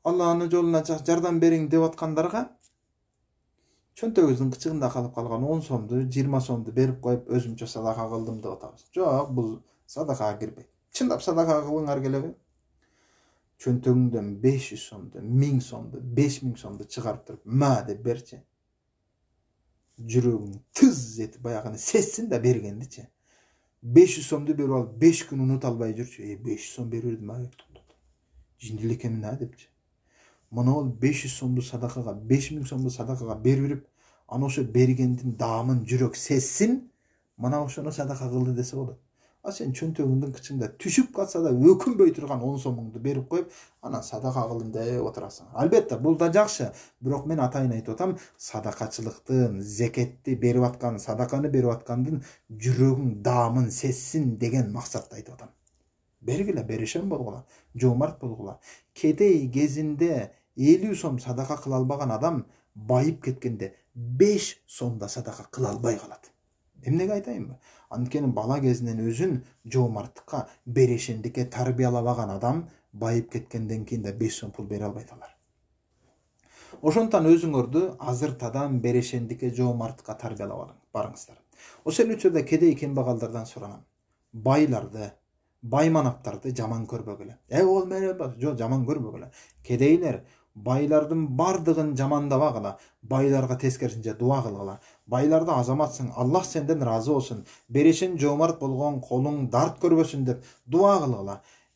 алланын жолуна жардам бериң деп аткандарга чөнтөгүбүздүн кычыгында калып калган он сомду жыйырма сомду берип коюп өзүмчө садака кылдым деп атабыз жок бул садакага кирбейт чындап садака кылгыңар келеби чөнтөгүңдөн беш жүз сомду миң сомду беш миң сомду чыгарып туруп мә деп берчи жүрөгүң тыз этип баягыны сезсин да бергендичи беш жүз сомду берип алып беш күн унута албай жүрчү э беш жүз сом берип бердим а жиндил экенмин а депчи мына ол беш жүз сомду садакага беш миң сомду садакага берип туруп ana ошо бергендин даамын жүрөк сезсин мына ошону садака кылды десе болот а сен жөнтегіңнің кішіңді түшіп қалса да өкінбей тұрған он сомыңды беріп қойып анан садақа кылдым деп отырасың албетте бұл да жақсы бирок мен атайын айтып атам садакачылыктын зекетти берип аткан садаканы берип аткандын жүрөгүң даамын сезсин деген максатта айтып атам бергиле берешен болгула жомарт болгула кедей кезинде элүү сом садака кыла албаган адам байып кеткенде беш сомда да садака кыла албай калат эмнеге айтайынбы анткени бала кезинен өзүн жоомарттыкка берешендикке тарбиялабаган адам байып кеткенден кийин да беш сом пул бере албайт алар ошондуктан өзүңөрдү азыртадан берешендикке жоомарттыкка тарбиялап барыңыздар ошол учурда кедей кембагалдардан суранам байларды байманаптарды жаман көрбөгүлө э ол мен жок жаман көрбөгүлө кедейлер байлардын бардыгын жамандабагыла байларга тескерисинче дуа кылгыла Байларды азаматсың аллах сенден разы болсын берешен жомарт болгон колуң дарт көрбөсүн деп дуа кылгыла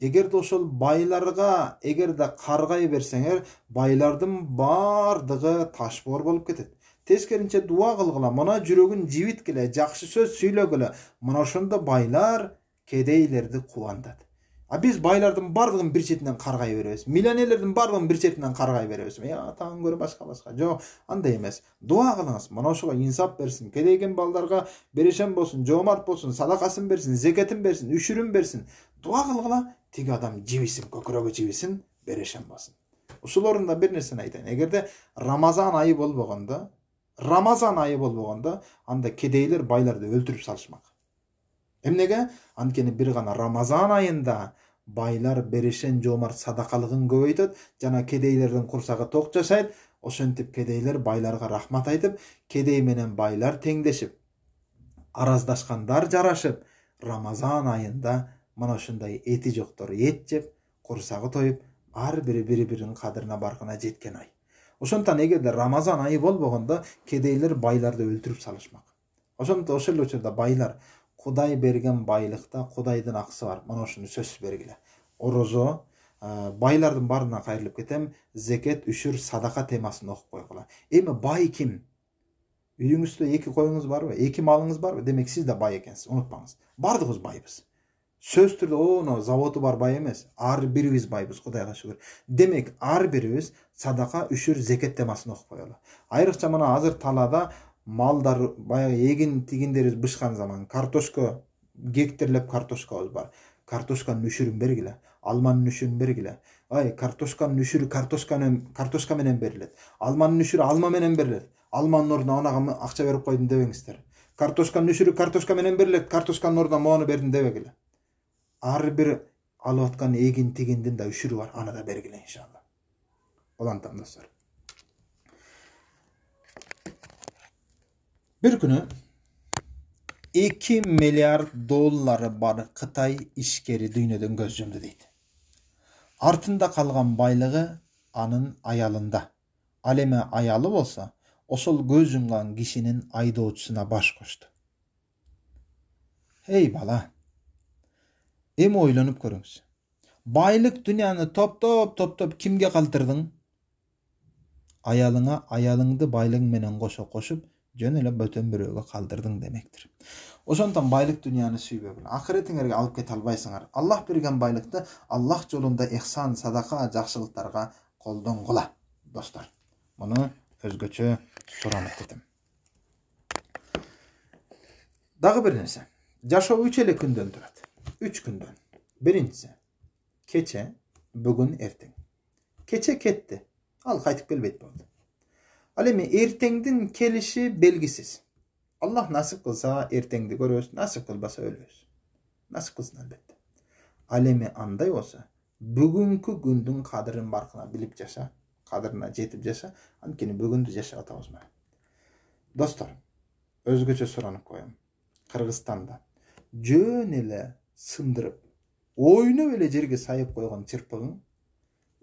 эгерде ошол байларга эгерде каргай берсеңер байлардын баардыгы ташбор болуп кетет тескерисинче дуа кылгыла мына жүрөгүн жибиткиле жакшы сөз сүйлөгүлө мына ошондо байлар кедейлерди кубантат а біз байлардың барлығын бір шетінен қарғай береміз миллионерлердің барлығын бір шетінен қарғай береміз иә атаң көрі басқа басқа жоқ андай емес дуа қылыңыз мынаушыға инсап берсін кедейген балдарға берешен болсын жомарт болсын садақасын берсін зекетін берсін үшірін берсін дуа қылғыла тегі адам жебесін көкірегі жебесін берешен болсын ушул орунда бир нерсени айтайын эгерде рамазан айы болбогондо рамазан айы болбогондо анда кедейлер байларды өлтіріп салышмак эмнеге анткени бир гана рамазан айында байлар берешен жомарт садакалыгын көбөйтөт жана кедейлердин курсагы ток жашайт ошентип кедейлер байларга рахмат айтып кедей менен байлар теңдешип араздашкандар жарашып рамазан айында мына ушундай эти жоктор эт жеп курсагы тоюп ар бири бири биринин кадырына баркына жеткен ай ошондуктан эгерде рамазан айы болбогондо кедейлер байларды өлтүрүп салышмак ошондуктан ошол учурда байлар құдай берген байлықта құдайдың ақысы бар мына үшін сөзсіз белгілі ораза ә, байлардың барына қайырылып кетем зекет үшір садақа темасын оқып қойғыла емі бай кім үйіңізде екі қойыңыз бар ба екі малыңыз бар ба демек сіз де бай екенсіз ұмытпаңыз барлығымыз байбыз сөз түрде о мынау заводы бар бай емес ар бирибиз байбыз құдайға шүгүр демек ар бирибиз садақа үшүр зекет темасын окуп коелу айрықша мына азыр талада малдар баягы эгин тигиндерибиз бышкан заман картошка гектерлеп картошкабыз бар картошканын үшүрүн бергиле алманын үшүрүн бергиле ай картошканын үшүрү картошка менен картошка менен берилет алманын үшүрү алма менен берилет алманын ордуна анага акча берип койдум дебеңиздер картошканын үшүрү картошка менен берилет картошканын ордуна могуну бердим дебегиле ар бир алып аткан эгин тигиндин да үшүрү бар аны да бергиле иншалла улантам достор Bir күні, 2 миллиард доллары бар Қытай ишкери дүйнөдөн көз жұмды дейді. Артында қалған байлығы анын аялында. Ал аялы болса, ошол көз жұмған кишинин айдоочусуна баш кошту. Эй бала, эми Байлық көрүңүз. топ топ топ топтоп кімге калтырдың? Аялыңа аялыңды байлыгың менен кошо кошуп, жөн эле бөтөн бирөөгө калдырдың демектир ошондуктан байлык дүйнөнү сүйбө акыретиңерге алып кете албайсыңар аллах берген байлыкты аллах жолунда ихсан садака жакшылыктарга колдонгула достор муну өзгөчө суранып кетем дагы бир нерсе жашоо үч эле күндөн турат үч күндөн биринчиси кече бүгүн эртең кече кетти ал кайтып келбейт болду эртеңдин келиши белгисиз аллах Allah кылса эртеңди көрөбүз görüyoruz. кылбаса өлөбүз ölüyoruz. кылсын албетте ал эми андай болсо бүгінгі күндүн қадірін барқына біліп жаша қадіріне жетіп жаша анткени бүгінді жашап атабыз мына достор өзгөчө суранып коем кыргызстанда жөн эле сындырып ойноп эле жерге сайып койгон чырпыгың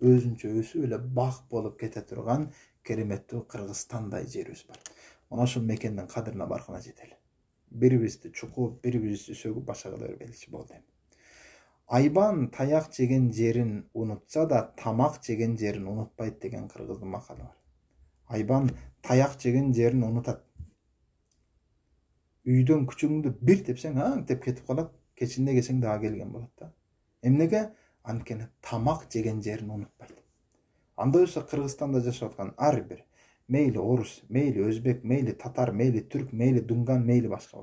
өзүнчө өсүп эле бак болуп кете турган кереметтүү кыргызстандай жерибиз бар мына ушул мекендин кадырына баркына жетели бирибизди чукуп бирибизди сөгүп баша кыла бербейличи болду эми айбан таяк жеген жерин унутса да тамак жеген жерин унутпайт деген кыргыздын макалы бар айбан таяк жеген жерин унутат үйдөн күчүңдү бир тепсең аң деп кетип калат кечинде келсең дагы келген болот да эмнеге анткени тамак жеген жерин унутпайт болса кыргызстанда жашап аткан ар бир мейли орус мейли өзбек мейли татар мейли түрк мейли дунган мейли башка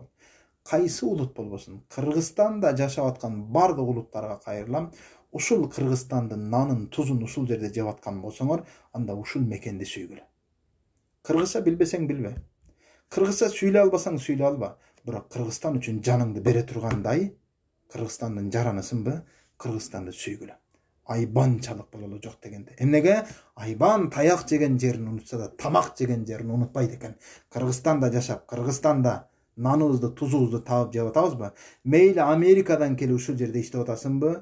кайсы улут болбосун кыргызстанда жашап аткан баардык улуттарга кайрылам ушул кыргызстандын нанын тузун ушул жерде жеп аткан болсоңор анда ушул мекенди сүйгүлө кыргызча билбесең билбе кыргызча сүйлөй албасаң сүйлөй алба бирок кыргызстан үчүн жаныңды бере тургандай кыргызстандын жаранысыңбы кыргызстанды сүйгүлө айбанчалык бололу жок дегенде эмнеге айбан таяк жеген жерин унутса да тамак жеген жерин унутпайт экен кыргызстанда жашап кыргызстанда наныбызды тузубузду таап жеп атабызбы мейли америкадан келип ушул жерде иштеп атасыңбы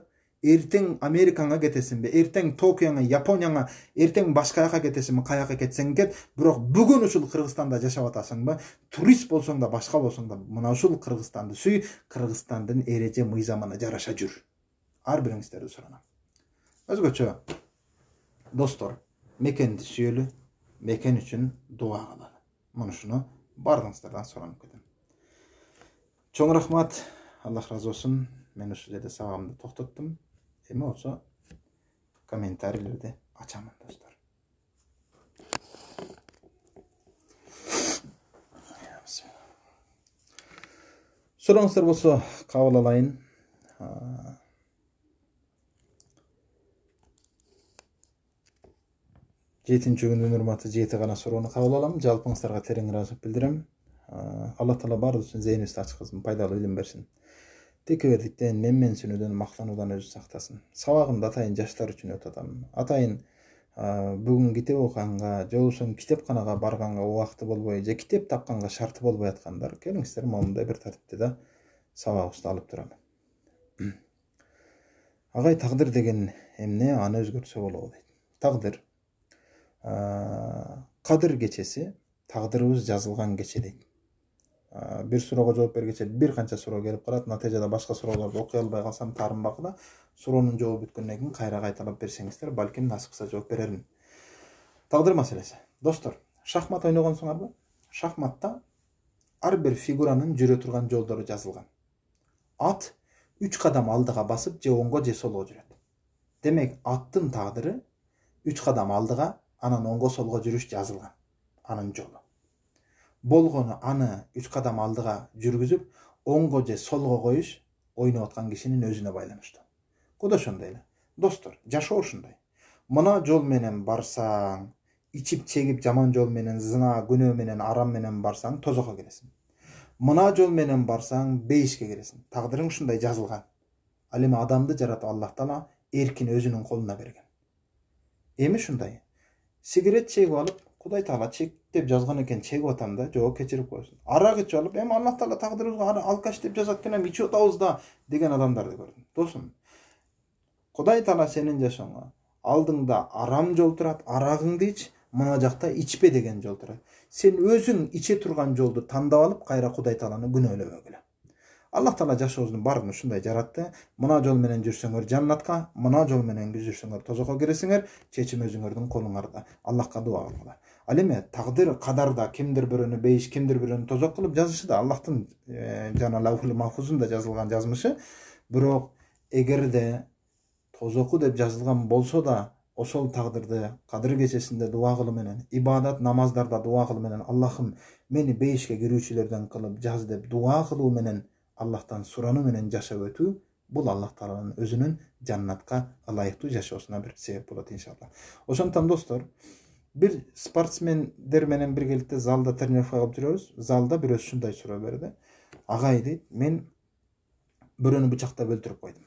эртең америкаңа кетесиңби эртең токиоңо японияңа эртең башка жака кетесиңби каяка кетсең кет бирок бүгүн ушул кыргызстанда жашап атасыңбы турист болсоң да башка болсоң да мына ушул кыргызстанды сүй кыргызстандын эреже мыйзамына жараша жүр ар бириңиздерди суранам אז גודשו. Dostlar, mekan мекен mekan üçün dua мына Bunu şunu bardanslardan soranıp gedin. Çoğun rahmat, Allah razı olsun. Men üstüde de sağımda toxtatdım. Emi olsa komentariylerde dostlar. жетінші күн өмір жеті ғана сұрауны қабыл аламын жалпыңыздарға терең разылық білдіремін алла тағала барлық үшін зейінімізді ашық қылсын пайдалы ілім берсін текеберліктен менменсінуден мақтанудан өзі сақтасын сабағымды атайын жастар үшін өтіп жатамын атайын ә, бүгін кітеп оқығанға болмаса кітапханаға барғанға уақыты болбой же кітеп тапқанға шарты болбай жатқандар келіңіздер момындай бір тәртіпте да сабағымызды алып тұрамын ағай тағдыр деген эмне аны өзгөртсө болобу дейт тағдыр кадыр кечеси тагдырыбыз жазылган кече дейт бир суроого жооп бергиче бир канча суроо келип калат натыйжада башка суроолорду окуй албай калсам таарынбагыла суроонун жообу бүткөндөн кийин кайра кайталап берсеңиздер балким насип жооп берермин тагдыр маселеси достор шахмат ойногонсуңарбы шахматта ар бир фигуранын жүрө турган жолдору жазылган ат үч кадам алдыга басып же оңго же солго жүрөт демек аттын тагдыры үч кадам алдыга анан оңго солго жүрүш жазылган анын жолу болгону аны үч кадам алдыга жүргүзүп оңго же солго коюш ойноп аткан кишинин өзүнө байланыштуу куда ошондой эле достор жашоо ушундай мына жол менен барсаң ичип чегип жаман жол менен зына күнөө менен арам менен барсаң тозокко киресиң мына жол менен барсаң бейишке киресиң тагдырың ушундай жазылган ал эми адамды жаратып аллах таала эркин өзүнүн колуна берген эми ушундай сигарет чегип алып, құдай тағала чек деп жазған екен атамын да жоқ кешіріп қойсын арақ ішіп алып эми аллах тағала ана алкаш деп жазады екен ичип атабыз да деген адамдарды көрдім досым құдай тағала сенің жашооңо алдыңда арам жол тұрады арагыңды мына жақта ичпе деген жол турат сен өзің иче тұрған жолды таңдап алып кайра құдай тағаланы күнөөлөбөгүлө аллах таала жашообуздун баарын ушундай жаратты мына жол менен жүрсөңөр жаннатка мына жол менен жүрсөңөр тозокко киресиңер чечим өзүңөрдүн колуңарда аллахка дуа кылгыла ал эми тагдыр кадарда кимдир бирөөнү бейиш кимдир бирөөнү тозок кылып жазышы да аллахтын жана лаухул махфузунда жазылган жазмышы бирок эгерде тозоку деп жазылган болсо да ошол тагдырды кадыр кечесинде дуа кылуу менен ибадат намаздарда дуа кылуу менен аллахым мени бейишке кирүүчүлөрдөн кылып жаз деп дуа кылуу менен Аллахтан сұрану менен жашап өтүү бул аллах тааланын өзүнүн жаннатка ылайыктуу жашоосуна бир себеп болот иншалла ошондуктан достор бир спортсмендер менен биргеликте залда тренировка кылып жүрөбүз залда бирөөсү ушундай суроо берди агай дейт мен бирөөнү бычактап өлтүрүп койдум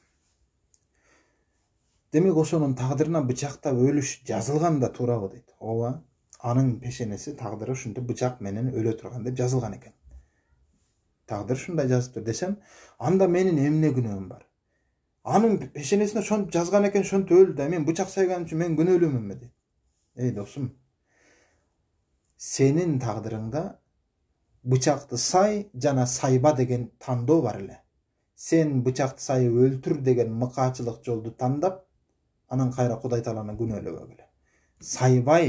демек ошонун тагдырына бычактап өлүш жазылган да туурабы дейт ооба анын пешенеси тагдыры ушинтип бычак менен өлө турган деп жазылган экен тағдыр ушундай жазыптыр десем анда менің эмне күнөөм бар анын пешенесине ошентип жазган экен ошентип өлдү мен бычак сайғаным үчүн мен күнөөлүүмүнбү дейт эй досум сенин тагдырыңда бычакты сай жана сайба деген тандоо бар эле сен бычакты сайып өлтүр деген мыкаачылык жолду тандап анан кайра кудай тааланы күнөөлөбөй сайбай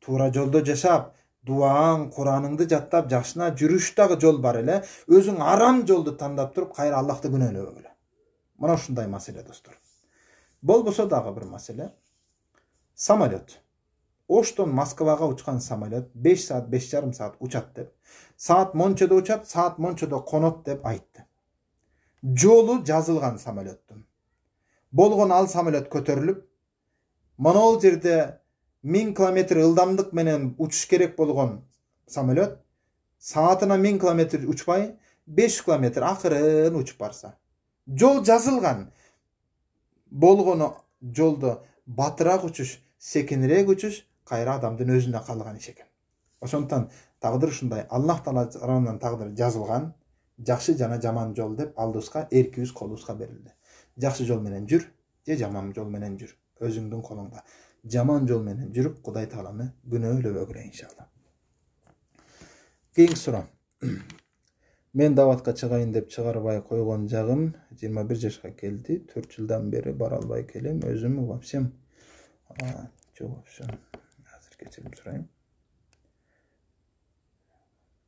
туура жолдо жашап дубаң кураныңды жаттап жашына жүрүш дагы жол бар эле өзүң арам жолду тандап туруп кайра аллахты күнөөлөп мына ушундай маселе достор болбосо дагы бир маселе самолет оштон москвага учкан самолет беш саат беш жарым саат учат деп саат мончодо учат саат мончодо конот деп айтты жолу жазылган самолеттун болгону ал самолет көтөрүлүп монол жерде 1000 километр ылдамдык менен учуш керек болгон самолет саатына 1000 километр учпай 5 километр акырын учуп барса жол жазылган болгону жолдо батыраак учуш секинирээк учуш кайра адамдын өзүнө калган иш экен ошондуктан тагдыр ушундай аллах таала тарабынан тагдыр жазылган жакшы жана жаман жол деп алдыбызга эркибиз колубузга берилди жакшы жол менен жүр же жаман жол менен жүр өзүңдүн колуңда жаман жол менен құдай кудай ගුණව ලොවගර иншалла кийинки суроо мен даватқа чыгайын деп койгон қойған жыйырма 21 жашка келді төрт жылдан бері бара албай келем өзүм вообщем жок вообще кечирим кешірім сұраймын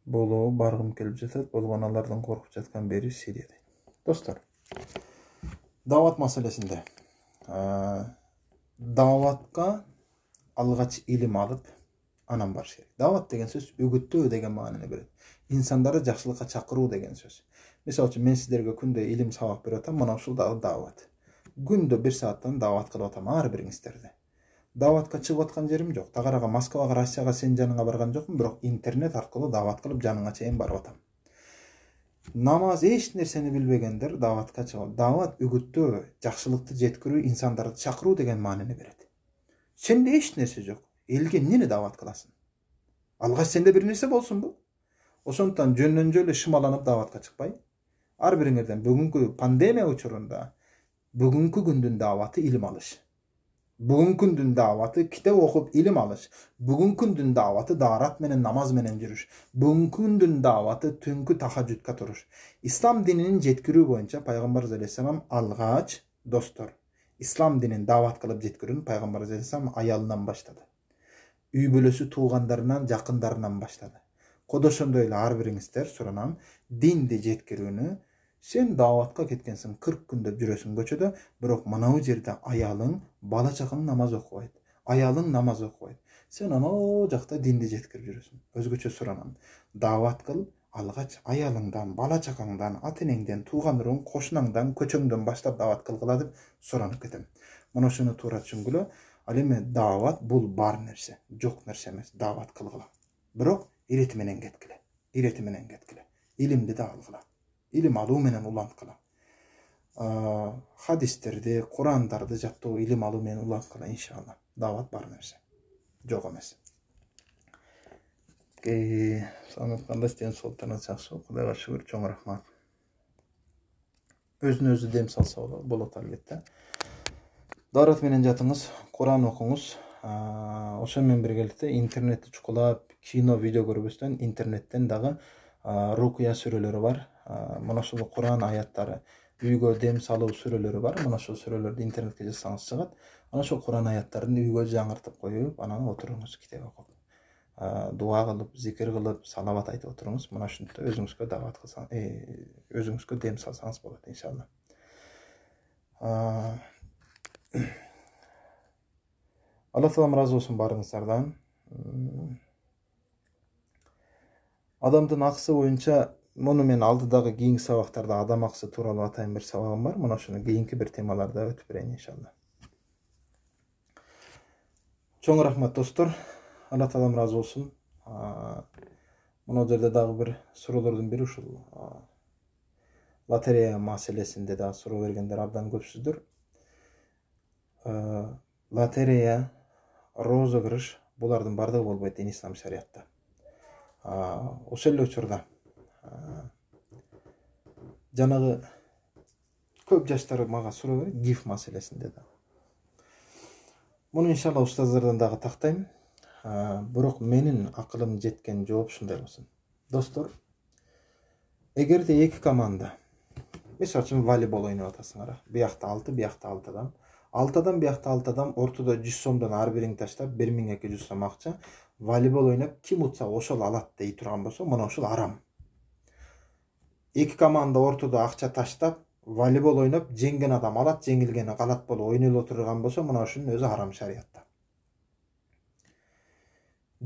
баргым барғым келіп болгону болғаналардан қорқып жатқан бері сирия достар дават маселесинде дааватка алгач илим алып анан барыш керек даават деген сөз үгүттөө деген маанини берет инсандарды жакшылыкка чакыруу деген сөз мисалы үчүн мен сиздерге күндө илим сабак берип атам мына ушул дагы даават күндө бир сааттан даават кылып атам ар бириңиздерди дааватка чыгып аткан жерим жок тагыраагы москвага россияга сенин жаныңа барган жокмун бирок интернет аркылуу даават кылып жаныңа чейин барып атам намаз еш нерсени билбегендер дааватка чыгып даават үгүттөө жакшылыкты жеткирүү инсандарды чакыруу деген маанини береді. сенде эч нерсе жок элге эмнени дават кыласың алгач сенде бир нерсе болсунбу ошондуктан жөндөн жөн эле шымаланып дааватка чыкпай ар бириңерден бүгүнкү пандемия учурунда бүгүнкү күндүн дааваты илим алыш Bugünkü gün davati kitap okup ilim alış. Bugünkü gün davati darat menen namaz menen yürüş. Bugünkü gün davati tünkü tahacjudka turuş. İslam dininin jetkürü boyunca Peygamber Aleyhisselam algaç dostur. İslam dinin davat kılıp jetkürün Peygamber Aleyhisselam ayalından başladı. Üy bölüsü tuğgandarından, yakındarından başladı. Kodoşondoyla har biriңizler soranam din de jetkürünü сен дауатқа кеткенсің кырк күндеп жүресің көшеде көчөдө бирок мынау жерде аялың бала чакаң намаз окубайт аялың намаз окубайт сен анау жақта динди жеткіріп жүресің өзгөчө суранам даават кыл алгач аялыңдан бала чакаңдан ата энеңден тууган уруң кошунаңдан көчөңдөн баштап даават кылгыла деп суранып кетем мына ушуну туура түшүнгүлө ал эми даават бул бар нерсе жок нерсе эмес даават кылгыла бирок ирети менен кеткиле ирети менен кеткиле илимди да алгыла илим алуу менен уланткыла хадистерди курандарды жаттоо илим алуу менен уланткыла иншалла даават бар нерсе жок эмес саламат кандаш ден соолуктарыңыз жакшыбы кудайга шүгүр чоң рахмат өзүнө өзү дем салса болот албетте дарат менен жатыңыз куран окуңуз ошо менен биргеликте интернетти чукулап кино видео көрбөстөн интернеттен дагы рукуя сүрөлөрү бар мына ушул куран аяттары үйгө дем салуу сүрөлөрү бар мына ушул сүрөлөрдү интернетке жазсаңыз чыгат мына ошол куран аяттарын үйгө жаңыртып коюп анан отуруңуз китеп окуп дуа кылып зикир кылып салават айтып отуруңуз мына ушинтип өзүңүзгө даават кылсаңыз өзүңүзгө дем салсаңыз болот иншалла алла таалам ыраазы болсун баарыңыздардан адамдын акысы боюнча мұны мен алдыдағы кейінгі сабақтарда адам ақысы туралы атайын бір сабағым бар мұны шыны кейінгі бір темаларда өтіп берейін иншалла чоң рахмат достор алла тағалам разы болсын мынау жерде дағы бір суроолордун бири ушул лотерея маселесинде дагы суроо бергендер абдан көпсүздөр лотерея розыгрыш булардын баардыгы болбойт дин ислам шариятта ошол эле учурда жаңағы көп жаштар маған суроо берет гиф маселесинде да муну иншалла устаздардан дагы тактайм бирок менин акылым жеткен жооп ушундай болсун достор эгерде эки команда мисалы үчүн волейбол ойноп атасыңар биякта алты биякта алты адам алты адам биякта алты адам ортодо жүз сомдон ар бириң таштап бир миң эки жүз сом акча волейбол ойноп ким утса ошол алат дей турган болсо мына ошол арам эки команда ортодо ақша таштап волейбол ойноп жеңген адам алат жеңілгені калат болып ойнап отырған болсо мына үшін өзі арам шариятта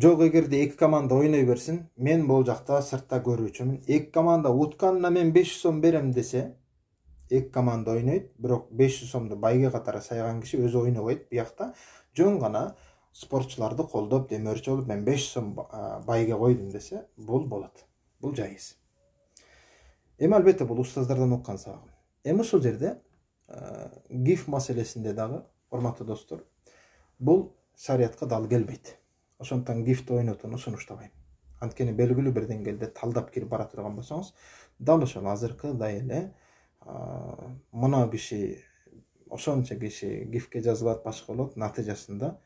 жок эгерде эки команда ойной берсин мен бул жакта сыртта көрүүчүмүн эки команда утканына мен 500 сом берем десе эки команда бирок беш 500 сомду байге катары сайган киши өзү ойнобойт биякта жөн гана спортчуларды колдоп демөөрчү болуп мен жүз сом байге койдум десе бұл болады бұл жайыз эми албетте бул устаздардан уккан сабагым эми ушул жерде гиф маселесинде дагы урматтуу достор бул шариятка дал келбейт ошондуктан гифти ойнотууну сунуштабайм анткени белгилүү бир деңгээлде талдап кирип бара турган болсоңуз дал ошол азыркыдай эле мына киши ошончо киши гифке жазылат башка болот натыйжасында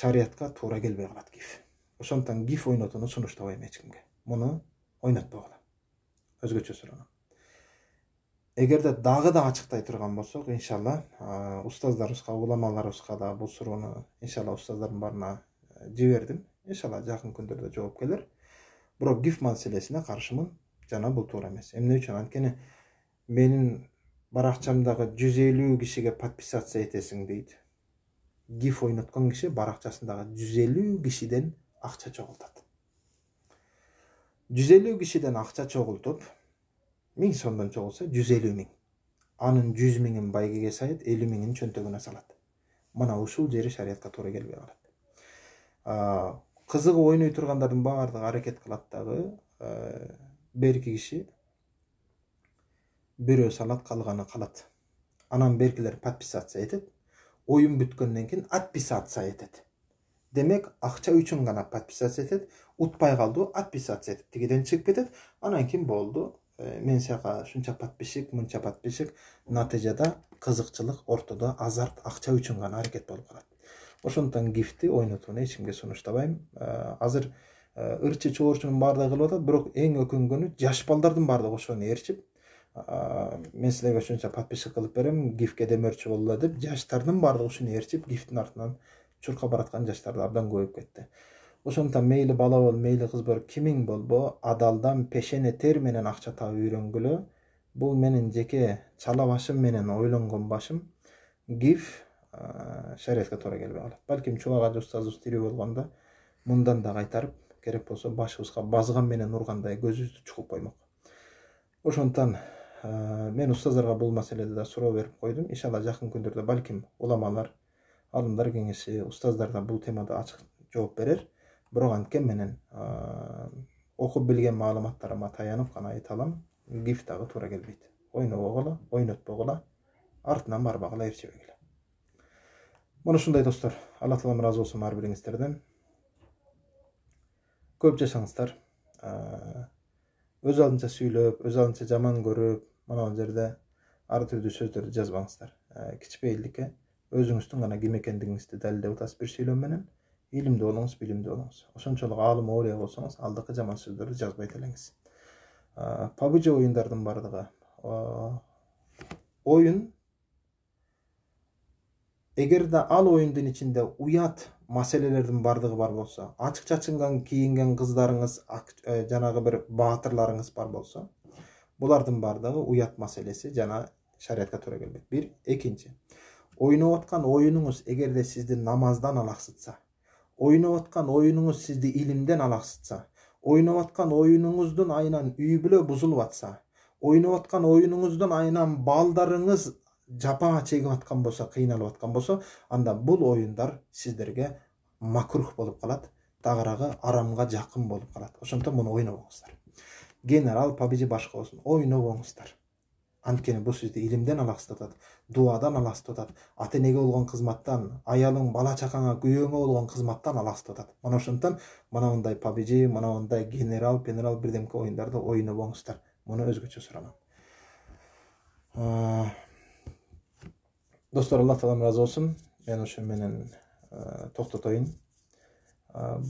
шариятка туура келбей калат гиф ошондуктан гиф ойнотууну сунуштабайм эч кимге муну ойнотпогула өзгөчө сурагам эгерде дагы да ачыктай турган болсок иншалла устаздарыбызга уламаларыбызга да бул суроону иншалла устаздардын баарына э, жибердим иншалла жакын күндөрдө жооп келер бирок гиф маселесине каршымын жана бул туура эмес эмне үчүн анткени менин баракчамдагы жүз элүү кишиге подписаться этесиң дейт гиф ойноткон киши баракчасындагы жүз элүү кишиден акча чогултат 150 кишиден акча чогултуп миң сомдон чогулса жүз элүү миң анын жүз миңин байгеге саят элүү миңин чөнтөгүнө салат мына ушул жери шариятка туура келбей калат кызыгып ойной тургандардын баардыгы аракет кылат дагы берки киши бирөө салат калганы калат анан беркилер подписаться этет оюн бүткөндөн кийин отписаться этет демек акча үчүн гана подписаться этет утпай қалды отписаться етіп тігеден шығып кетеді анан кейін болды э, мен саған шынша подписчик мынча подписчик натыйжада қызықшылық ортада азарт ақша үшін ғана әрекет болып қалады ошондуктан гифти ойнотууну эч кимге сунуштабайм э, азыр э, ырчы чоорчунун баардыгы кылып атат бирок эң өкүнгөнү жаш балдардын баардыгы ошону ээрчип мен силерге ушунча подписчик кылып берем гифке демөөрчү болула деп жаштардын баардыгы ушуну ээрчип гифтин артынан чуркап бараткан жаштар абдан көбөйүп кетти ошондуктан мейли бала бол мейли кыз бол кимиң болбо адалдан пешене тер менен акча таап үйрөнгүлө бул менин жеке чала башым менен ойлонгон башым гиф э, шариятка туура келбей калат балким чубак ажы устазыбыз тирүү болгондо мындан да кайтарып керек болсо башыбызга базган менен ургандай көзүбүздү чукуп коймок ошондуктан э, мен устаздарга бул маселеде да суроо берип койдум иншалла жакын күндөрдө балким уламалар алымдар кеңеши устаздар да бул темада ачык жооп берер кем менен окуп билген маалыматтарыма таянып гана айта алам гиф дагы туура келбейт ойнобогула ойнотпогула артынан барбагыла эрчебегиле мына ушундай достор алла таалам ыраазы болсун ар бириңиздерден көп жашаңыздар өз алдынча сүйлөп өз алдынча жаман көрүп мынау жерде ар түрдүү сөздөрдү жазбаңыздар кичипейилдикке өзүңүздүн гана ким экендигиңизди далилдеп атасыз бир сүйлөм менен илимде болуңуз билимде болуңуз ошончолук аалым оория болсоңуз алдыкы жаман сөздөрдү жазбайт элеңиз пабж оюндардын баардыгы оюн эгерде ал оюндун ичинде уят маселелердин баардыгы бар болсо ачык чачыңдан кийинген кыздарыңыз жанагы бир баатырларыңыз бар болсо булардын баардыгы уят маселеси жана шариятка туура келбейт бир экинчи ойноп аткан оюнуңуз эгерде сизди намаздан алаксытса ойнап аткан оюнуңуз сізді илимден алаксытса ойнап аткан оюнуңуздун айынан үй бүлө бузулуп атса ойнап аткан оюнуңуздун айынан балдарыңыз жапа чегіп аткан болса кыйналып аткан болса анда бұл ойындар сіздерге макрух болып калат тагыраагы арамға жақын болып калат ошондуктан муну ойнобоңуздар генерал победи башка болсун ойнобоңуздар анткени бул сизди илимден алаксытатат дуадан алаксытатат ата энеге болгон кызматтан аялың бала чакаңа күйөөңө болгон кызматтан алаксытатат мына ошондуктан мына мындай побежи мына мындай генерал пенерал бирдемке оюндарды ойнобоңуздар муну өзгөчө суранам достор алла таалам ыраазы болсун мен ошо менен токтотоюн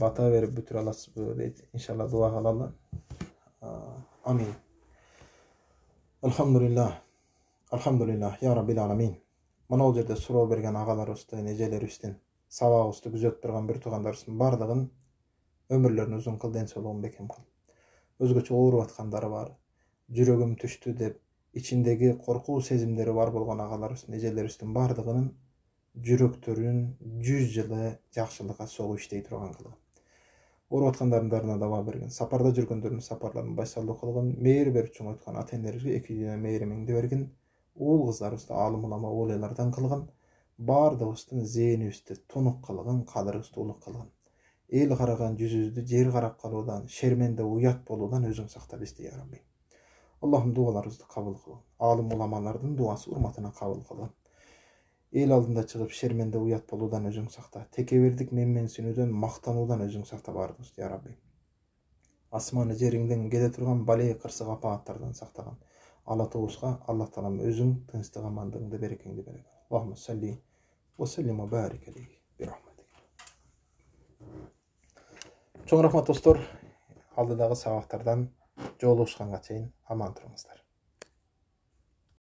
бата берип бүтүрө аласызбы дейт иншалла дуа кылалы амин альхамдулиллах Elhamdülillah. я Rabbil Мен мынау жерде сұрау берген нежелер нежелерибиздин сабагыбызды күзөтүп турган бир туугандарыбыздын баардыгын өмүрлөрүн узун кыл ден соолугун бекем кыл өзгөчө ооруп аткандары бар жүрөгүм түштү деп ичиндеги коркуу сезимдери бар болгон агаларыбыздын эжелерибиздин баардыгынын жүрөктөрүн жүз жылы жакшылыкка согуу иштей турган кылгын ооруп аткандардын дарына даба берген сапарда жүргөндөрдүн сапарларын байсалдуу қылған мейір беріп чоңойткан ата энелерге мейірімін мээримиңди берген уул кыздарыбызды алым улама зейіні үсті баардыгыбыздын зээнибизди тунук үсті кадырыбызды улук ел эл караган жүзүбүздү жер қарап қалудан шерменді ұят болудан өзің сакта бизди я раббим аллахым дубаларыбызды кабыл кылгын алым уламалардын дубасы урматына қабыл кылгын ел алдында шығып шерменде уят болудан өзің сақта текебердік менменсинүүдөн мақтанудан өзің сақта бар дос я рабби асманы жериңден келе тұрған балей қырсық апааттардан сақтаған ала туысқа алла тағалам өзің тыныштық амандығыңды берекеңді бере рахмат достор алдыдағы сабақтардан жолугушканга чейин аман тұрыңыздар